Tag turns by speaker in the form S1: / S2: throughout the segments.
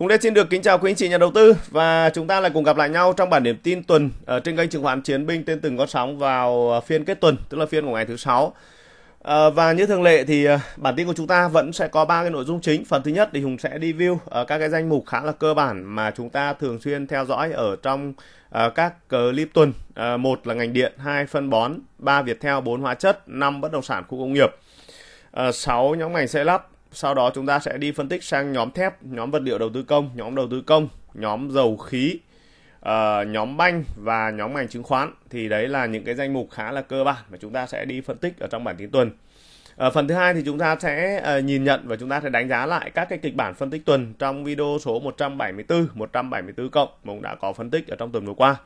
S1: Cũng đây xin được kính chào quý anh chị nhà đầu tư và chúng ta lại cùng gặp lại nhau trong bản điểm tin tuần ở ờ, trên kênh chứng khoán Chiến binh tên từng có sóng vào ờ, phiên kết tuần, tức là phiên của ngày thứ sáu. Ờ, và như thường lệ thì bản tin của chúng ta vẫn sẽ có ba cái nội dung chính. Phần thứ nhất thì Hùng sẽ review các cái danh mục khá là cơ bản mà chúng ta thường xuyên theo dõi ở trong các clip tuần. một là ngành điện, hai phân bón, ba Viettel, bốn hóa chất, năm bất động sản khu công nghiệp, uh, sáu nhóm ngành xây lắp, sau đó chúng ta sẽ đi phân tích sang nhóm thép nhóm vật liệu đầu tư công nhóm đầu tư công nhóm dầu khí uh, nhóm banh và nhóm ngành chứng khoán thì đấy là những cái danh mục khá là cơ bản mà chúng ta sẽ đi phân tích ở trong bản tin tuần ở ờ, phần thứ hai thì chúng ta sẽ ờ, nhìn nhận và chúng ta sẽ đánh giá lại các cái kịch bản phân tích tuần trong video số 174 174 cộng mà cũng đã có phân tích ở trong tuần vừa qua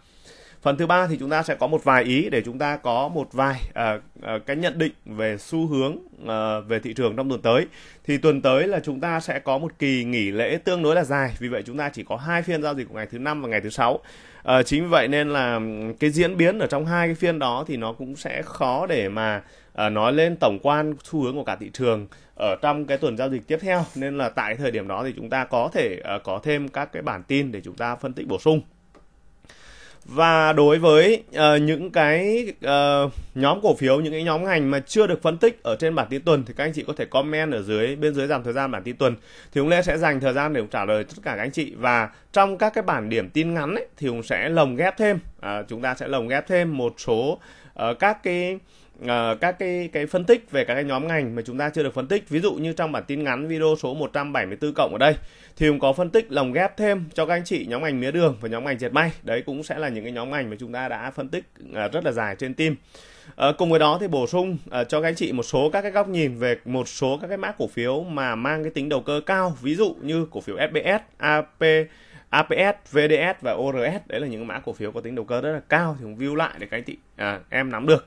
S1: Phần thứ ba thì chúng ta sẽ có một vài ý để chúng ta có một vài uh, uh, cái nhận định về xu hướng uh, về thị trường trong tuần tới. Thì tuần tới là chúng ta sẽ có một kỳ nghỉ lễ tương đối là dài, vì vậy chúng ta chỉ có hai phiên giao dịch của ngày thứ năm và ngày thứ sáu. Uh, chính vì vậy nên là cái diễn biến ở trong hai cái phiên đó thì nó cũng sẽ khó để mà uh, nói lên tổng quan xu hướng của cả thị trường ở trong cái tuần giao dịch tiếp theo nên là tại thời điểm đó thì chúng ta có thể uh, có thêm các cái bản tin để chúng ta phân tích bổ sung và đối với uh, những cái uh, nhóm cổ phiếu những cái nhóm ngành mà chưa được phân tích ở trên bản tin tuần thì các anh chị có thể comment ở dưới bên dưới dòng thời gian bản tin tuần thì hùng lê sẽ dành thời gian để trả lời tất cả các anh chị và trong các cái bản điểm tin ngắn ấy, thì hùng sẽ lồng ghép thêm uh, chúng ta sẽ lồng ghép thêm một số uh, các cái uh, các cái cái phân tích về các cái nhóm ngành mà chúng ta chưa được phân tích ví dụ như trong bản tin ngắn video số 174 cộng ở đây thì cũng có phân tích lồng ghép thêm cho các anh chị nhóm ngành mía đường và nhóm ngành dệt may đấy cũng sẽ là những cái nhóm ngành mà chúng ta đã phân tích uh, rất là dài trên team uh, cùng với đó thì bổ sung uh, cho các anh chị một số các cái góc nhìn về một số các cái mã cổ phiếu mà mang cái tính đầu cơ cao ví dụ như cổ phiếu FBS, AP APS, VDS và ORS đấy là những mã cổ phiếu có tính đầu cơ rất là cao thì cũng view lại để các anh chị à, em nắm được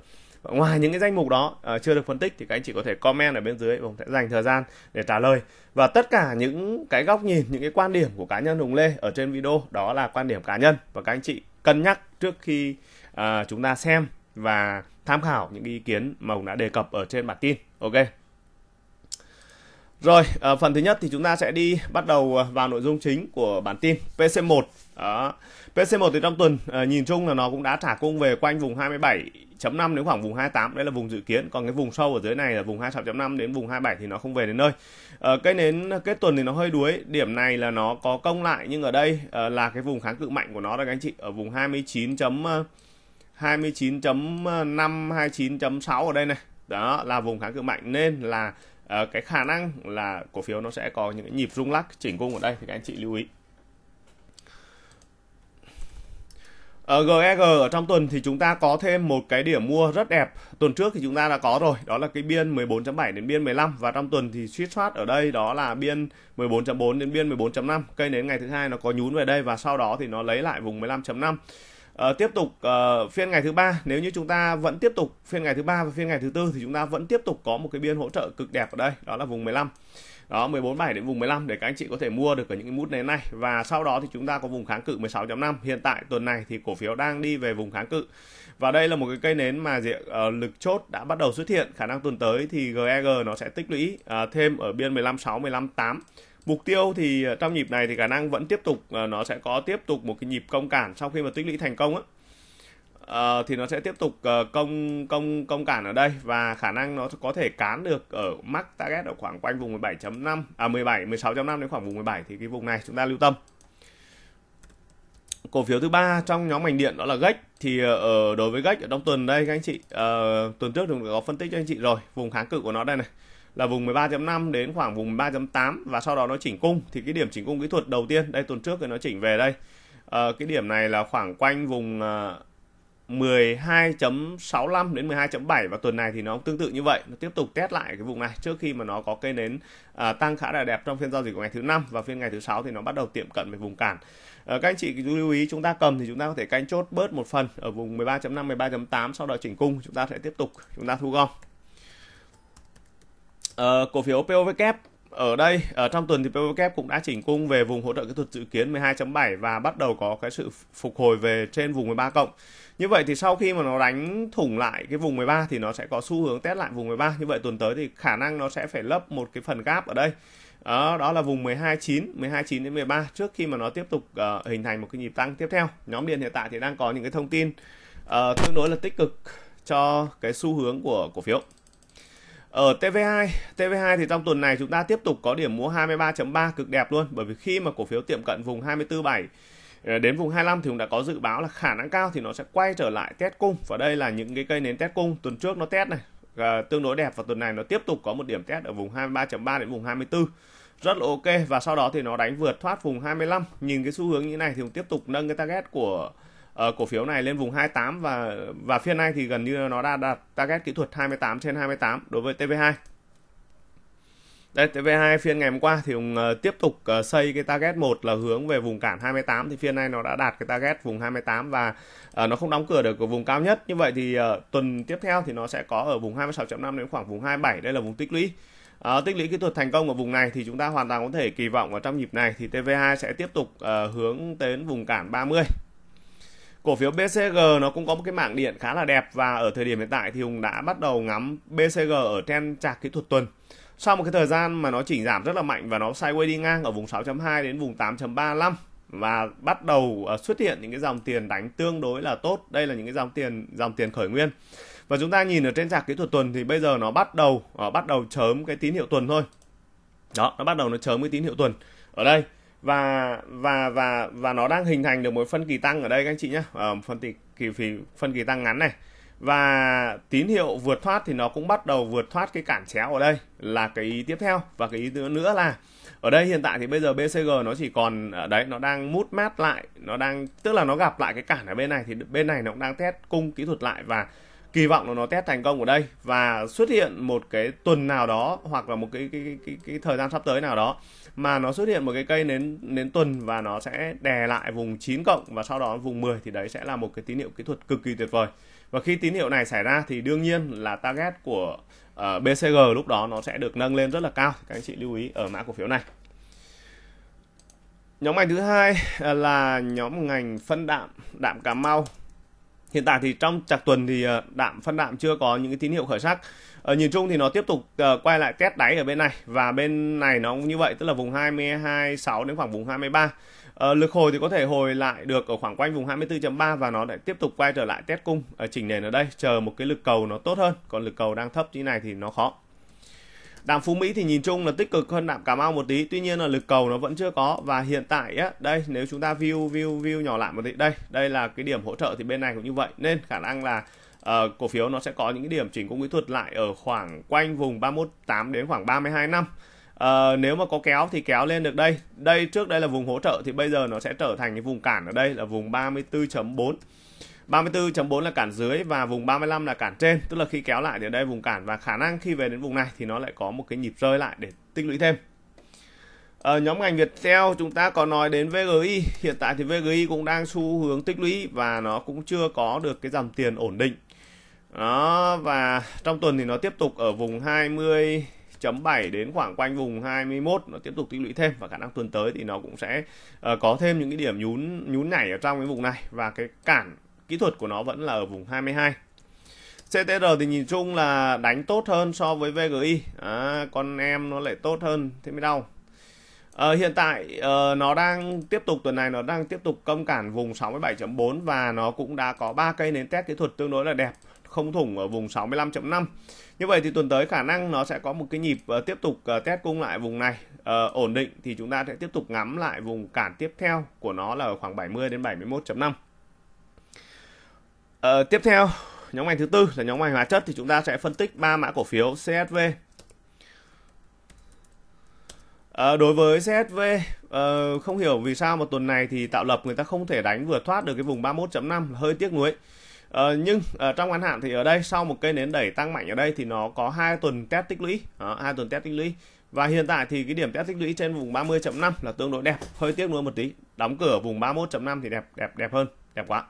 S1: ngoài những cái danh mục đó uh, chưa được phân tích thì các anh chị có thể comment ở bên dưới và Hùng sẽ dành thời gian để trả lời và tất cả những cái góc nhìn những cái quan điểm của cá nhân Hùng Lê ở trên video đó là quan điểm cá nhân và các anh chị cân nhắc trước khi uh, chúng ta xem và tham khảo những ý kiến mà Hùng đã đề cập ở trên bản tin ok rồi, ờ, phần thứ nhất thì chúng ta sẽ đi bắt đầu vào nội dung chính của bản tin. PC1 đó PC1 thì trong tuần à, nhìn chung là nó cũng đã trả cung về quanh vùng 27.5 đến khoảng vùng 28 đấy là vùng dự kiến còn cái vùng sâu ở dưới này là vùng 26.5 đến vùng 27 thì nó không về đến nơi à, cái đến kết tuần thì nó hơi đuối điểm này là nó có công lại nhưng ở đây à, là cái vùng kháng cự mạnh của nó là các anh chị ở vùng 29. 29.5 29.6 ở đây này đó là vùng kháng cự mạnh nên là uh, cái khả năng là cổ phiếu nó sẽ có những cái nhịp rung lắc chỉnh cung ở đây thì các anh chị lưu ý Ở ờ, GEG ở trong tuần thì chúng ta có thêm một cái điểm mua rất đẹp. Tuần trước thì chúng ta đã có rồi, đó là cái biên 14.7 đến biên 15 và trong tuần thì suýt soát ở đây đó là biên 14.4 đến biên 14.5. Cây đến ngày thứ hai nó có nhún về đây và sau đó thì nó lấy lại vùng 15.5. À, ờ, tiếp tục uh, phiên ngày thứ ba nếu như chúng ta vẫn tiếp tục phiên ngày thứ ba và phiên ngày thứ tư thì chúng ta vẫn tiếp tục có một cái biên hỗ trợ cực đẹp ở đây đó là vùng 15 đó 14 7 đến vùng 15 để các anh chị có thể mua được ở những cái mút nến này và sau đó thì chúng ta có vùng kháng cự 16.5 hiện tại tuần này thì cổ phiếu đang đi về vùng kháng cự và đây là một cái cây nến mà diện, uh, ờ, lực chốt đã bắt đầu xuất hiện khả năng tuần tới thì GEG e nó sẽ tích lũy uh, thêm ở biên 15.6 15.8 mục tiêu thì trong nhịp này thì khả năng vẫn tiếp tục ờ, nó sẽ có tiếp tục một cái nhịp công cản sau khi mà tích lũy thành công á uh, thì nó sẽ tiếp tục uh, công công công cản ở đây và khả năng nó có thể cán được ở max target ở khoảng quanh vùng 17.5 à 17 16.5 đến khoảng vùng 17 thì cái vùng này chúng ta lưu tâm cổ phiếu thứ ba trong nhóm ngành điện đó là gách thì ờ, ở đối với gách ở trong tuần đây các anh chị uh, tuần trước chúng ta có phân tích cho anh chị rồi vùng kháng cự của nó đây này là vùng 13.5 đến khoảng vùng 13.8 và sau đó nó chỉnh cung thì cái điểm chỉnh cung kỹ thuật đầu tiên đây tuần trước thì nó chỉnh về đây uh, cái điểm này là khoảng quanh vùng uh, 12.65 đến 12.7 và tuần này thì nó cũng tương tự như vậy nó tiếp tục test lại cái vùng này trước khi mà nó có cây nến à, tăng khá là đẹp trong phiên giao dịch của ngày thứ năm và phiên ngày thứ sáu thì nó bắt đầu tiệm cận về vùng cản à, các anh chị lưu ý chúng ta cầm thì chúng ta có thể canh chốt bớt một phần ở vùng 13.5 13.8 sau đó chỉnh cung chúng ta sẽ tiếp tục chúng ta thu gom à, cổ phiếu POVK ở đây ở trong tuần thì PVK cũng đã chỉnh cung về vùng hỗ trợ kỹ thuật dự kiến 12.7 và bắt đầu có cái sự phục hồi về trên vùng 13 cộng. Như vậy thì sau khi mà nó đánh thủng lại cái vùng 13 thì nó sẽ có xu hướng test lại vùng 13. Như vậy tuần tới thì khả năng nó sẽ phải lấp một cái phần gap ở đây. Đó, đó là vùng 12.9, 12.9 đến 13 trước khi mà nó tiếp tục uh, hình thành một cái nhịp tăng tiếp theo. Nhóm điện hiện tại thì đang có những cái thông tin uh, tương đối là tích cực cho cái xu hướng của cổ phiếu. Ở TV2, TV2 thì trong tuần này chúng ta tiếp tục có điểm mua 23.3 cực đẹp luôn bởi vì khi mà cổ phiếu tiệm cận vùng 24.7 ờ, đến vùng 25 thì cũng đã có dự báo là khả năng cao thì nó sẽ quay trở lại test cung và đây là những cái cây nến test cung tuần trước nó test này ờ, tương đối đẹp và tuần này nó tiếp tục có một điểm test ở vùng 23.3 đến vùng 24 rất là ok và sau đó thì nó đánh vượt thoát vùng 25 nhìn cái xu hướng như này thì cũng tiếp tục nâng cái target của Ờ, cổ phiếu này lên vùng 28 và và phiên nay thì gần như nó đã đạt target kỹ thuật 28 trên 28 đối với TV2. Đây, TV2 phiên ngày hôm qua thì ông ờ, tiếp tục ờ, xây cái target 1 là hướng về vùng cản 28 thì phiên nay nó đã đạt cái target vùng 28 và nó không đóng cửa được ở vùng cao nhất. Như vậy thì tuần tiếp theo thì nó sẽ có ở vùng 26.5 đến khoảng vùng 27, đây là vùng tích lũy. À, tích lũy kỹ thuật thành công ở vùng này thì chúng ta hoàn toàn có thể kỳ vọng vào trong nhịp này thì TV2 sẽ tiếp tục uh, hướng đến vùng cản 30 cổ phiếu BCG nó cũng có một cái mảng điện khá là đẹp và ở thời điểm hiện tại thì Hùng đã bắt đầu ngắm BCG ở trên chạc kỹ thuật tuần sau một cái thời gian mà nó chỉnh giảm rất là mạnh và nó sideways đi ngang ở vùng 6.2 đến vùng 8.35 và bắt đầu à, xuất hiện những cái dòng tiền đánh tương đối là tốt đây là những cái dòng tiền dòng tiền khởi nguyên và chúng ta nhìn ở trên chart kỹ thuật tuần thì bây giờ nó bắt đầu uh, bắt đầu chớm cái tín hiệu tuần thôi đó nó bắt đầu nó chớm cái tín hiệu tuần ở đây và và và và nó đang hình thành được một phân kỳ tăng ở đây các anh chị nhé ở ờ, phân kỳ kỳ phân kỳ tăng ngắn này và tín hiệu vượt thoát thì nó cũng bắt đầu vượt thoát cái cản chéo ở đây là cái ý tiếp theo và cái ý nữa nữa là ở đây hiện tại thì bây giờ BCG nó chỉ còn ở ờ, đấy nó đang mút mát lại nó đang tức là nó gặp lại cái cản ở bên này thì bên này nó cũng đang test cung kỹ thuật lại và kỳ vọng là nó test thành công ở đây và xuất hiện một cái tuần nào đó hoặc là một cái cái cái, cái, cái thời gian sắp tới nào đó mà nó xuất hiện một cái cây nến nến tuần và nó sẽ đè lại vùng 9 cộng và sau đó vùng 10 thì đấy sẽ là một cái tín hiệu kỹ thuật cực kỳ tuyệt vời. Và khi tín hiệu này xảy ra thì đương nhiên là target của uh, ờ, BCG lúc đó nó sẽ được nâng lên rất là cao. Các anh chị lưu ý ở mã cổ phiếu này. Nhóm ngành thứ hai ờ, là nhóm ngành phân đạm, đạm Cà Mau. Hiện tại thì trong chặt tuần thì ờ, đạm phân đạm chưa có những cái tín hiệu khởi sắc ở ờ, nhìn chung thì nó tiếp tục uh, quay lại test đáy ở bên này và bên này nó cũng như vậy tức là vùng 22.6 đến khoảng vùng 23 uh, ờ, lực hồi thì có thể hồi lại được ở khoảng quanh vùng 24.3 và nó lại tiếp tục quay trở lại test cung ở chỉnh nền ở đây chờ một cái lực cầu nó tốt hơn còn lực cầu đang thấp như này thì nó khó Đạm Phú Mỹ thì nhìn chung là tích cực hơn đạm Cà Mau một tí, tuy nhiên là lực cầu nó vẫn chưa có và hiện tại á, đây nếu chúng ta view view view nhỏ lại một tí, đây, đây là cái điểm hỗ trợ thì bên này cũng như vậy nên khả năng là Ờ, cổ phiếu nó sẽ có những cái điểm chỉnh cung kỹ thuật lại ở khoảng quanh vùng 318 đến khoảng 32 năm à, nếu mà có kéo thì kéo lên được đây đây trước đây là vùng hỗ trợ thì bây giờ nó sẽ trở thành cái vùng cản ở đây là vùng 34.4 34.4 là cản dưới và vùng 35 là cản trên tức là khi kéo lại thì ở đây vùng cản và khả năng khi về đến vùng này thì nó lại có một cái nhịp rơi lại để tích lũy thêm ở ờ, nhóm ngành Viettel chúng ta có nói đến VGI hiện tại thì VGI cũng đang xu hướng tích lũy và nó cũng chưa có được cái dòng tiền ổn định đó và trong tuần thì nó tiếp tục ở vùng 20 0.7 đến khoảng quanh vùng 21 nó tiếp tục tích lũy thêm và khả năng tuần tới thì nó cũng sẽ uh, có thêm những cái điểm nhún nhún nhảy ở trong cái vùng này và cái cản kỹ thuật của nó vẫn là ở vùng 22 CTR thì nhìn chung là đánh tốt hơn so với VGI à, con em nó lại tốt hơn thế mới đau à, hiện tại à, nó đang tiếp tục tuần này nó đang tiếp tục công cản vùng 67.4 và nó cũng đã có ba cây nến test kỹ thuật tương đối là đẹp không thủng ở vùng 65.5 như vậy thì tuần tới khả năng nó sẽ có một cái nhịp ờ, tiếp tục ờ, test cung lại vùng này uh, ổn định thì chúng ta sẽ tiếp tục ngắm lại vùng cản tiếp theo của nó là khoảng 70 đến 71.5 uh, tiếp theo nhóm ngành thứ tư là nhóm ngành hóa chất thì chúng ta sẽ phân tích ba mã cổ phiếu CSV À, đối với CSV uh, không hiểu vì sao một tuần này thì tạo lập người ta không thể đánh vừa thoát được cái vùng 31.5 hơi tiếc nuối. Ờ, nhưng ở ờ, trong ngắn hạn thì ở đây sau một cây nến đẩy tăng mạnh ở đây thì nó có hai tuần test tích lũy, hai tuần test tích lũy. Và hiện tại thì cái điểm test tích lũy trên vùng 30.5 là tương đối đẹp, hơi tiếc nuối một tí. Đóng cửa vùng 31.5 thì đẹp đẹp đẹp hơn, đẹp quá.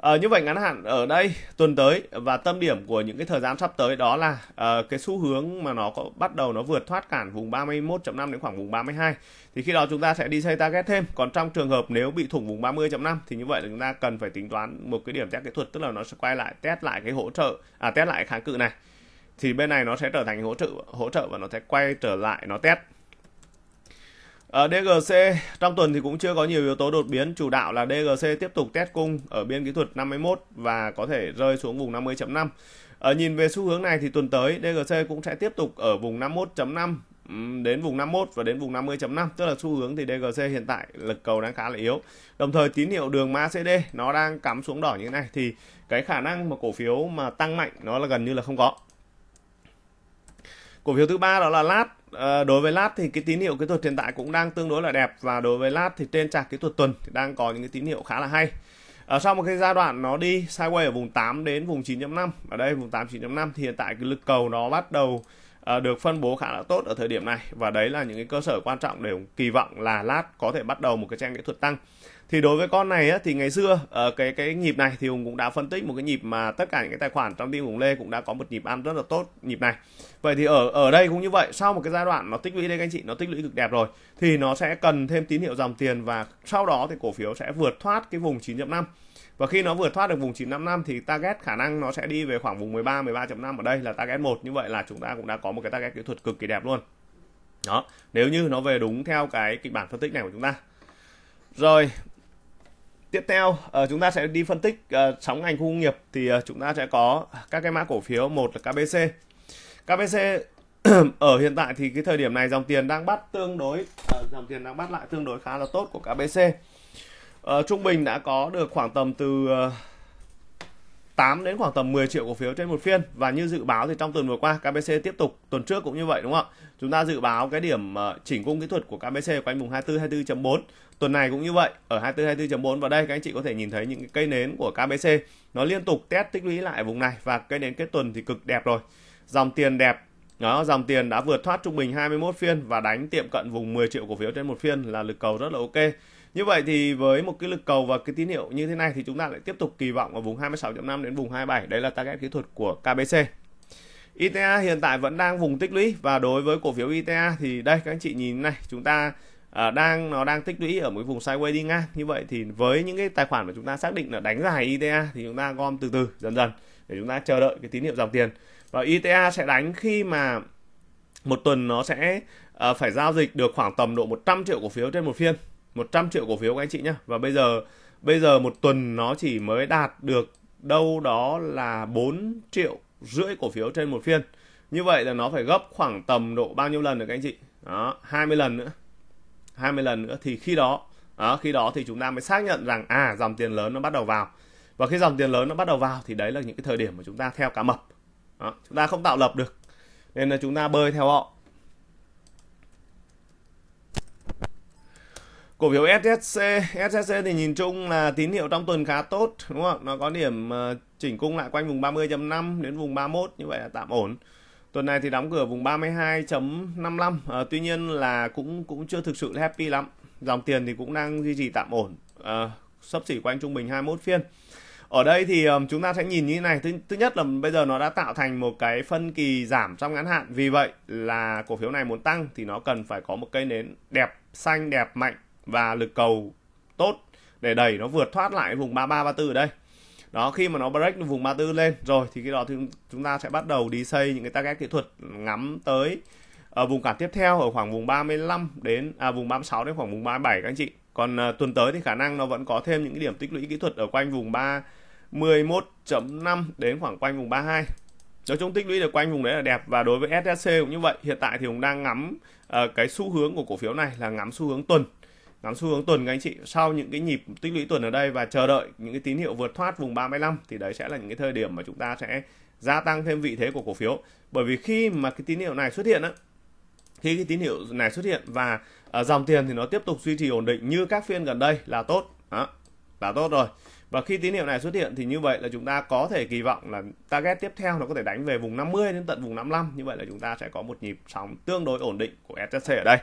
S1: À, như vậy ngắn hạn ở đây tuần tới và tâm điểm của những cái thời gian sắp tới đó là uh, cái xu hướng mà nó có bắt đầu nó vượt thoát cản vùng 31.5 đến khoảng vùng 32 thì khi đó chúng ta sẽ đi xây target thêm còn trong trường hợp nếu bị thủng vùng 30.5 thì như vậy là chúng ta cần phải tính toán một cái điểm test kỹ thuật tức là nó sẽ quay lại test lại cái hỗ trợ à test lại kháng cự này thì bên này nó sẽ trở thành hỗ trợ hỗ trợ và nó sẽ quay trở lại nó test ở ờ, DGC trong tuần thì cũng chưa có nhiều yếu tố đột biến, chủ đạo là DGC tiếp tục test cung ở biên kỹ thuật 51 và có thể rơi xuống vùng 50.5. Ở ờ, nhìn về xu hướng này thì tuần tới DGC cũng sẽ tiếp tục ở vùng 51.5 đến vùng 51 và đến vùng 50.5 tức là xu hướng thì DGC hiện tại lực cầu đang khá là yếu. Đồng thời tín hiệu đường mã CD nó đang cắm xuống đỏ như thế này thì cái khả năng mà cổ phiếu mà tăng mạnh nó là gần như là không có. Cổ phiếu thứ ba đó là LAT Ờ, đối với lát thì cái tín hiệu kỹ thuật hiện tại cũng đang tương đối là đẹp và đối với lát thì trên trạc kỹ thuật tuần thì đang có những cái tín hiệu khá là hay ở ờ, sau một cái giai đoạn nó đi sideways ở vùng 8 đến vùng 9.5 ở đây vùng 8 9.5 thì hiện tại cái lực cầu nó bắt đầu ờ, được phân bố khá là tốt ở thời điểm này và đấy là những cái cơ sở quan trọng để kỳ vọng là lát có thể bắt đầu một cái trang kỹ thuật tăng thì đối với con này á, thì ngày xưa ở ờ, cái cái nhịp này thì hùng cũng đã phân tích một cái nhịp mà tất cả những cái tài khoản trong team hùng lê cũng đã có một nhịp ăn rất là tốt nhịp này vậy thì ở ở đây cũng như vậy sau một cái giai đoạn nó tích lũy đây các anh chị nó tích lũy cực đẹp rồi thì nó sẽ cần thêm tín hiệu dòng tiền và sau đó thì cổ phiếu sẽ vượt thoát cái vùng 9.5 và khi nó vượt thoát được vùng 955 thì target khả năng nó sẽ đi về khoảng vùng 13 13.5 ở đây là target 1 như vậy là chúng ta cũng đã có một cái target kỹ thuật cực kỳ đẹp luôn đó nếu như nó về đúng theo cái kịch bản phân tích này của chúng ta rồi Tiếp theo uh, chúng ta sẽ đi phân tích uh, sóng ngành khu công nghiệp thì uh, chúng ta sẽ có các cái mã cổ phiếu một là KBC. KBC ở hiện tại thì cái thời điểm này dòng tiền đang bắt tương đối uh, dòng tiền đang bắt lại tương đối khá là tốt của KBC. Uh, trung bình đã có được khoảng tầm từ uh, 8 đến khoảng tầm 10 triệu cổ phiếu trên một phiên và như dự báo thì trong tuần vừa qua KBC tiếp tục tuần trước cũng như vậy đúng không ạ? Chúng ta dự báo cái điểm ờ, chỉnh cung kỹ thuật của KBC quanh vùng 2424.4. Tuần này cũng như vậy, ở 2424.4 và đây các anh chị có thể nhìn thấy những cây nến của KBC nó liên tục test tích lũy lại vùng này và cây nến kết tuần thì cực đẹp rồi. Dòng tiền đẹp đó, dòng tiền đã vượt thoát trung bình 21 phiên và đánh tiệm cận vùng 10 triệu cổ phiếu trên một phiên là lực cầu rất là ok. Như vậy thì với một cái lực cầu và cái tín hiệu như thế này thì chúng ta lại tiếp tục kỳ vọng ở vùng 26.5 đến vùng 27. Đấy là target kỹ thuật của KBC. ITA hiện tại vẫn đang vùng tích lũy và đối với cổ phiếu ITA thì đây các anh chị nhìn này, chúng ta À, đang nó đang tích lũy ở một vùng sideways đi ngang như vậy thì với những cái tài khoản mà chúng ta xác định là đánh dài ITA thì chúng ta gom từ từ dần dần để chúng ta chờ đợi cái tín hiệu dòng tiền và ITA sẽ đánh khi mà một tuần nó sẽ uh, phải giao dịch được khoảng tầm độ 100 triệu cổ phiếu trên một phiên 100 triệu cổ phiếu các anh chị nhé và bây giờ bây giờ một tuần nó chỉ mới đạt được đâu đó là 4 triệu rưỡi cổ phiếu trên một phiên như vậy là nó phải gấp khoảng tầm độ bao nhiêu lần được các anh chị đó 20 lần nữa 20 lần nữa thì khi đó đó, khi đó thì chúng ta mới xác nhận rằng à dòng tiền lớn nó bắt đầu vào và khi dòng tiền lớn nó bắt đầu vào thì đấy là những cái thời điểm mà chúng ta theo cá mập đó, chúng ta không tạo lập được nên là chúng ta bơi theo họ cổ phiếu SSC SSC thì nhìn chung là tín hiệu trong tuần khá tốt đúng không nó có điểm ờ, chỉnh cung lại quanh vùng 30.5 đến vùng 31 như vậy là tạm ổn tuần này thì đóng cửa vùng 32.55 à, ờ, tuy nhiên là cũng cũng chưa thực sự happy lắm dòng tiền thì cũng đang duy trì tạm ổn à, sấp xỉ quanh trung bình 21 phiên ở đây thì um, chúng ta sẽ nhìn như thế này thứ, thứ nhất là bây giờ nó đã tạo thành một cái phân kỳ giảm trong ngắn hạn vì vậy là cổ phiếu này muốn tăng thì nó cần phải có một cây nến đẹp xanh đẹp mạnh và lực cầu tốt để đẩy nó vượt thoát lại vùng 33 34 ở đây. Đó khi mà nó break vùng 34 lên rồi thì cái đó thì chúng ta sẽ bắt đầu đi xây những cái target kỹ thuật ngắm tới ở ờ, vùng cản tiếp theo ở khoảng vùng 35 đến à, vùng 36 đến khoảng vùng 37 các anh chị. Còn à, tuần tới thì khả năng nó vẫn có thêm những cái điểm tích lũy kỹ thuật ở quanh vùng 3 11.5 đến khoảng quanh vùng 32. Nói chung tích lũy được quanh vùng đấy là đẹp và đối với SSC cũng như vậy. Hiện tại thì cũng đang ngắm uh, cái xu hướng của cổ phiếu này là ngắm xu hướng tuần ngắm xu hướng tuần các anh chị sau những cái nhịp tích lũy tuần ở đây và chờ đợi những cái tín hiệu vượt thoát vùng 35 thì đấy sẽ là những cái thời điểm mà chúng ta sẽ gia tăng thêm vị thế của cổ phiếu bởi vì khi mà cái tín hiệu này xuất hiện á khi cái tín hiệu này xuất hiện và à, dòng tiền thì nó tiếp tục duy trì ổn định như các phiên gần đây là tốt đó, là tốt rồi và khi tín hiệu này xuất hiện thì như vậy là chúng ta có thể kỳ vọng là target tiếp theo nó có thể đánh về vùng 50 đến tận vùng 55 như vậy là chúng ta sẽ có một nhịp sóng tương đối ổn định của SSC ở đây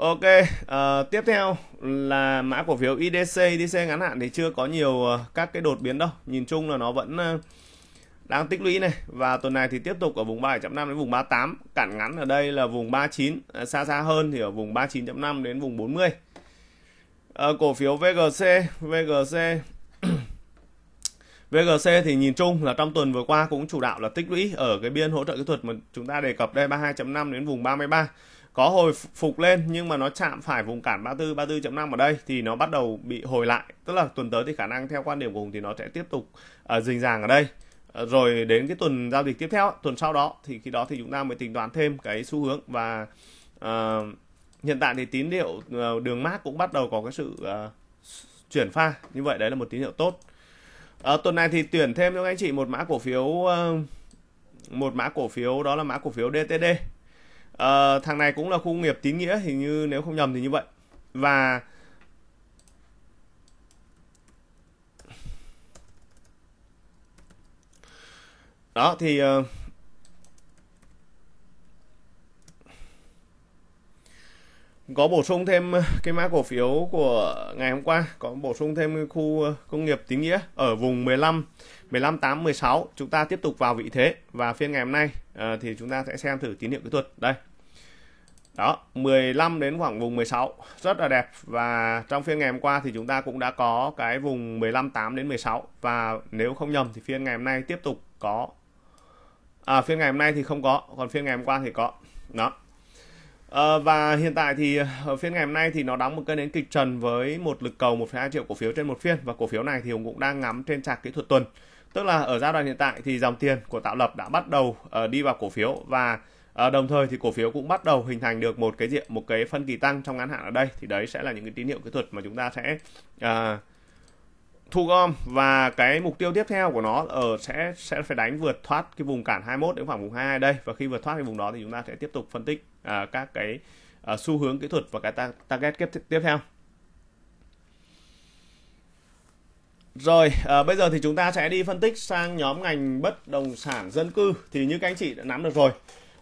S1: Ok, uh, tiếp theo là mã cổ phiếu IDC, IDC ngắn hạn thì chưa có nhiều uh, các cái đột biến đâu. Nhìn chung là nó vẫn uh, đang tích lũy này và tuần này thì tiếp tục ở vùng 37.5 đến vùng 38, cản ngắn ở đây là vùng 39, uh, xa xa hơn thì ở vùng 39.5 đến vùng 40. Uh, cổ phiếu VGC, VGC VGC thì nhìn chung là trong tuần vừa qua cũng chủ đạo là tích lũy ở cái biên hỗ trợ kỹ thuật mà chúng ta đề cập đây 32.5 đến vùng 33 có hồi phục lên nhưng mà nó chạm phải vùng cản 34 34.5 ở đây thì nó bắt đầu bị hồi lại tức là tuần tới thì khả năng theo quan điểm của Hùng thì nó sẽ tiếp tục uh, ờ, rình ràng ở đây ờ, rồi đến cái tuần giao dịch tiếp theo tuần sau đó thì khi đó thì chúng ta mới tính toán thêm cái xu hướng và uh, hiện tại thì tín hiệu đường mát cũng bắt đầu có cái sự uh, chuyển pha như vậy đấy là một tín hiệu tốt uh, tuần này thì tuyển thêm cho các anh chị một mã cổ phiếu uh, một mã cổ phiếu đó là mã cổ phiếu DTD à, thằng này cũng là khu công nghiệp tín nghĩa hình như nếu không nhầm thì như vậy và đó thì uh, có bổ sung thêm cái mã cổ phiếu của ngày hôm qua có bổ sung thêm khu ờ, công nghiệp tín nghĩa ở vùng 15 15 8 16 chúng ta tiếp tục vào vị thế và phiên ngày hôm nay uh, thì chúng ta sẽ xem thử tín hiệu kỹ thuật đây đó 15 đến khoảng vùng 16 rất là đẹp và trong phiên ngày hôm qua thì chúng ta cũng đã có cái vùng 15 8 đến 16 và nếu không nhầm thì phiên ngày hôm nay tiếp tục có à, phiên ngày hôm nay thì không có còn phiên ngày hôm qua thì có đó à, và hiện tại thì ở ờ, phiên ngày hôm nay thì nó đóng một cây đến kịch trần với một lực cầu 1,2 triệu cổ phiếu trên một phiên và cổ phiếu này thì cũng đang ngắm trên trạc kỹ thuật tuần tức là ở giai đoạn hiện tại thì dòng tiền của tạo lập đã bắt đầu uh, đi vào cổ phiếu và À, đồng thời thì cổ phiếu cũng bắt đầu hình thành được một cái diện một cái phân kỳ tăng trong ngắn hạn ở đây thì đấy sẽ là những cái tín hiệu kỹ thuật mà chúng ta sẽ à, thu gom và cái mục tiêu tiếp theo của nó ở ờ, sẽ sẽ phải đánh vượt thoát cái vùng cản 21 đến khoảng vùng 22 đây và khi vượt thoát cái vùng đó thì chúng ta sẽ tiếp tục phân tích à, các cái à, xu hướng kỹ thuật và cái target tiếp theo. Rồi, à, bây giờ thì chúng ta sẽ đi phân tích sang nhóm ngành bất động sản dân cư thì như các anh chị đã nắm được rồi.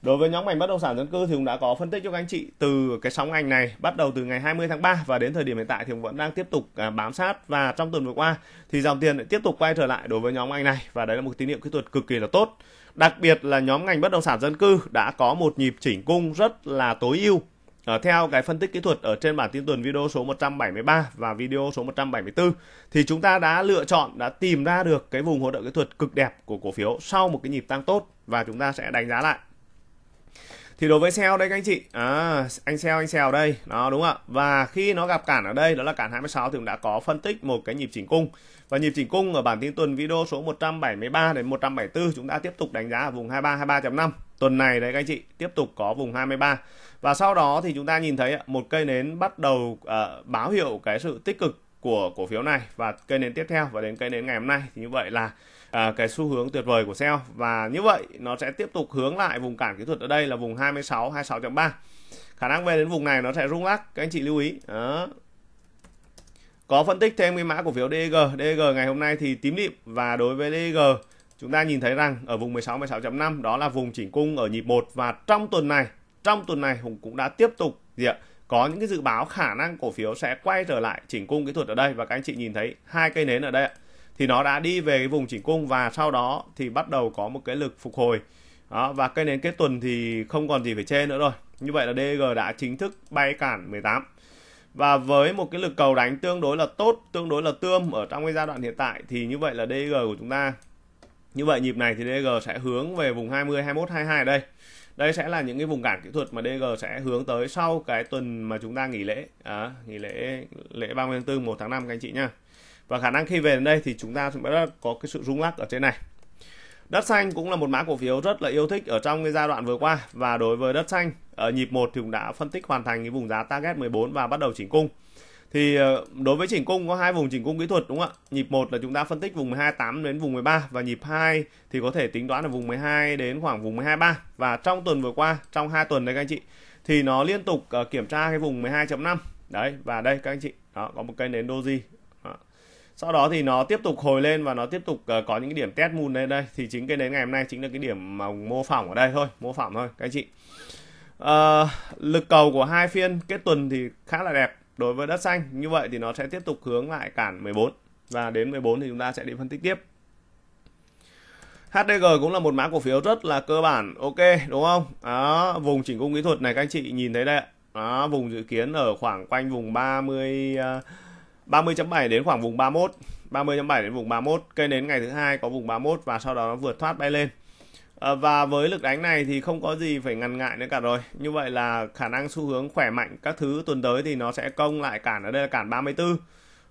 S1: Đối với nhóm ngành bất động sản dân cư thì cũng đã có phân tích cho các anh chị từ cái sóng ngành này bắt đầu từ ngày 20 tháng 3 và đến thời điểm hiện tại thì vẫn đang tiếp tục à, bám sát và trong tuần vừa qua thì dòng tiền lại tiếp tục quay trở lại đối với nhóm ngành này và đấy là một tín hiệu kỹ thuật cực kỳ là tốt. Đặc biệt là nhóm ngành bất động sản dân cư đã có một nhịp chỉnh cung rất là tối ưu À, theo cái phân tích kỹ thuật ở trên bản tin tuần video số 173 và video số 174 thì chúng ta đã lựa chọn đã tìm ra được cái vùng hỗ trợ kỹ thuật cực đẹp của cổ phiếu sau một cái nhịp tăng tốt và chúng ta sẽ đánh giá lại thì đối với sell đây các anh chị à, anh sell anh sell đây đó đúng không ạ và khi nó gặp cản ở đây đó là cản 26 thì cũng đã có phân tích một cái nhịp chỉnh cung và nhịp chỉnh cung ở bản tin tuần video số 173 đến 174 chúng ta tiếp tục đánh giá ở vùng 23 23.5 tuần này đấy các anh chị tiếp tục có vùng 23 và sau đó thì chúng ta nhìn thấy một cây nến bắt đầu uh, báo hiệu cái sự tích cực của cổ phiếu này và cây nến tiếp theo và đến cây nến ngày hôm nay thì như vậy là à, cái xu hướng tuyệt vời của sell và như vậy nó sẽ tiếp tục hướng lại vùng cản kỹ thuật ở đây là vùng 26 26.3 khả năng về đến vùng này nó sẽ rung lắc các anh chị lưu ý đó có phân tích thêm cái mã cổ phiếu DG DG ngày hôm nay thì tím lịm và đối với DG chúng ta nhìn thấy rằng ở vùng 16 16.5 đó là vùng chỉnh cung ở nhịp 1 và trong tuần này trong tuần này Hùng cũng đã tiếp tục gì ạ có những cái dự báo khả năng cổ phiếu sẽ quay trở lại chỉnh cung kỹ thuật ở đây và các anh chị nhìn thấy hai cây nến ở đây ạ thì nó đã đi về cái vùng chỉnh cung và sau đó thì bắt đầu có một cái lực phục hồi đó, và cây nến kết tuần thì không còn gì phải chê nữa rồi như vậy là DG đã chính thức bay cản 18 và với một cái lực cầu đánh tương đối là tốt tương đối là tươm ở trong cái giai đoạn hiện tại thì như vậy là DG của chúng ta như vậy nhịp này thì DG sẽ hướng về vùng 20 21 22 đây đây sẽ là những cái vùng cản kỹ thuật mà DG sẽ hướng tới sau cái tuần mà chúng ta nghỉ lễ à, nghỉ lễ lễ 30 tháng 4 1 tháng 5 các anh chị nhá và khả năng khi về đến đây thì chúng ta sẽ có cái sự rung lắc ở trên này đất xanh cũng là một mã cổ phiếu rất là yêu thích ở trong cái giai đoạn vừa qua và đối với đất xanh ở ờ, nhịp 1 thì cũng đã phân tích hoàn thành cái vùng giá target 14 và bắt đầu chỉnh cung thì ờ, đối với chỉnh cung có hai vùng chỉnh cung kỹ thuật đúng không ạ nhịp 1 là chúng ta phân tích vùng 128 đến vùng 13 và nhịp 2 thì có thể tính toán là vùng 12 đến khoảng vùng 123 và trong tuần vừa qua trong hai tuần đấy các anh chị thì nó liên tục ờ, kiểm tra cái vùng 12.5 đấy và đây các anh chị đó có một cây nến doji sau đó thì nó tiếp tục hồi lên và nó tiếp tục uh, có những cái điểm test moon lên đây thì chính cái đến ngày hôm nay chính là cái điểm mà mô phỏng ở đây thôi mô phỏng thôi các anh chị uh, lực cầu của hai phiên kết tuần thì khá là đẹp đối với đất xanh như vậy thì nó sẽ tiếp tục hướng lại cản 14 và đến 14 thì chúng ta sẽ đi phân tích tiếp HDG cũng là một mã cổ phiếu rất là cơ bản ok đúng không đó vùng chỉnh cung kỹ thuật này các anh chị nhìn thấy đây đó vùng dự kiến ở khoảng quanh vùng 30 uh, 30.7 đến khoảng vùng 31 30.7 đến vùng 31 cây nến ngày thứ hai có vùng 31 và sau đó nó vượt thoát bay lên ờ, và với lực đánh này thì không có gì phải ngần ngại nữa cả rồi như vậy là khả năng xu hướng khỏe mạnh các thứ tuần tới thì nó sẽ công lại cản ở đây là cản 34 đó,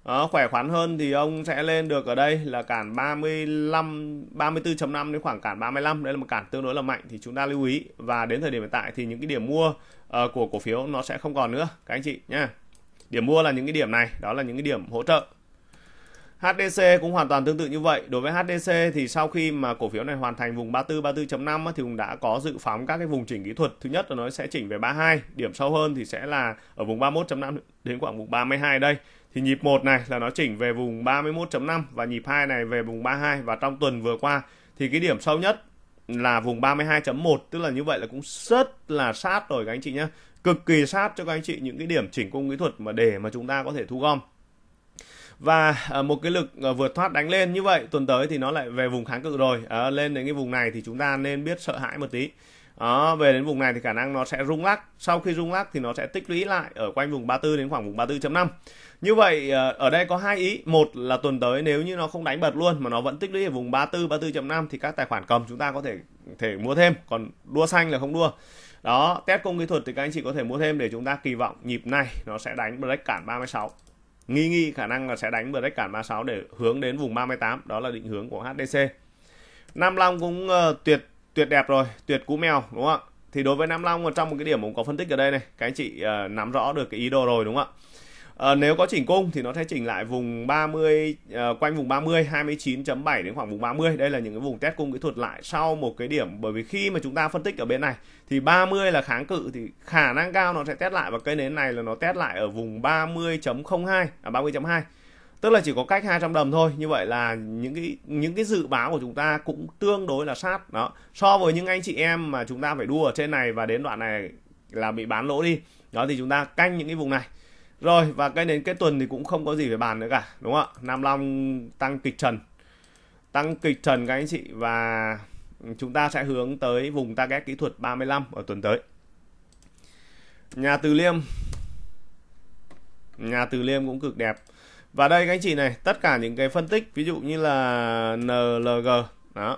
S1: ờ, khỏe khoắn hơn thì ông sẽ lên được ở đây là cản 35 34.5 đến khoảng cản 35 đây là một cản tương đối là mạnh thì chúng ta lưu ý và đến thời điểm hiện tại thì những cái điểm mua uh, của cổ phiếu nó sẽ không còn nữa các anh chị nhé Điểm mua là những cái điểm này, đó là những cái điểm hỗ trợ. HDC cũng hoàn toàn tương tự như vậy. Đối với HDC thì sau khi mà cổ phiếu này hoàn thành vùng 34 34.5 thì cũng đã có dự phóng các cái vùng chỉnh kỹ thuật. Thứ nhất là nó sẽ chỉnh về 32, điểm sâu hơn thì sẽ là ở vùng 31.5 đến khoảng vùng 32 đây. Thì nhịp 1 này là nó chỉnh về vùng 31.5 và nhịp 2 này về vùng 32 và trong tuần vừa qua thì cái điểm sâu nhất là vùng 32.1 tức là như vậy là cũng rất là sát rồi các anh chị nhé cực kỳ sát cho các anh chị những cái điểm chỉnh cung kỹ thuật mà để mà chúng ta có thể thu gom và à, một cái lực à, vượt thoát đánh lên như vậy tuần tới thì nó lại về vùng kháng cự rồi à, lên đến cái vùng này thì chúng ta nên biết sợ hãi một tí đó, về đến vùng này thì khả năng nó sẽ rung lắc sau khi rung lắc thì nó sẽ tích lũy lại ở quanh vùng 34 đến khoảng vùng 34.5 như vậy à, ở đây có hai ý một là tuần tới nếu như nó không đánh bật luôn mà nó vẫn tích lũy ở vùng 34 34.5 thì các tài khoản cầm chúng ta có thể thể mua thêm còn đua xanh là không đua đó test công kỹ thuật thì các anh chị có thể mua thêm để chúng ta kỳ vọng nhịp này nó sẽ đánh break cản 36 nghi nghi khả năng là sẽ đánh break cản 36 để hướng đến vùng 38 đó là định hướng của HDC Nam Long cũng uh, tuyệt tuyệt đẹp rồi tuyệt cú mèo đúng không ạ thì đối với Nam Long trong một cái điểm cũng có phân tích ở đây này các anh chị uh, nắm rõ được cái ý đồ rồi đúng không ạ Ờ, nếu có chỉnh cung thì nó sẽ chỉnh lại vùng 30 à, ờ, quanh vùng 30 29.7 đến khoảng vùng 30. Đây là những cái vùng test cung kỹ thuật lại sau một cái điểm bởi vì khi mà chúng ta phân tích ở bên này thì 30 là kháng cự thì khả năng cao nó sẽ test lại và cây nến này là nó test lại ở vùng 30.02 à 30.2 tức là chỉ có cách 200 đồng thôi như vậy là những cái những cái dự báo của chúng ta cũng tương đối là sát đó so với những anh chị em mà chúng ta phải đua ở trên này và đến đoạn này là bị bán lỗ đi đó thì chúng ta canh những cái vùng này rồi và cái đến cái tuần thì cũng không có gì phải bàn nữa cả đúng không ạ? Nam Long tăng kịch trần. Tăng kịch trần các anh chị và chúng ta sẽ hướng tới vùng target kỹ thuật 35 ở tuần tới. Nhà Từ Liêm. Nhà Từ Liêm cũng cực đẹp. Và đây các anh chị này, tất cả những cái phân tích ví dụ như là NLG đó.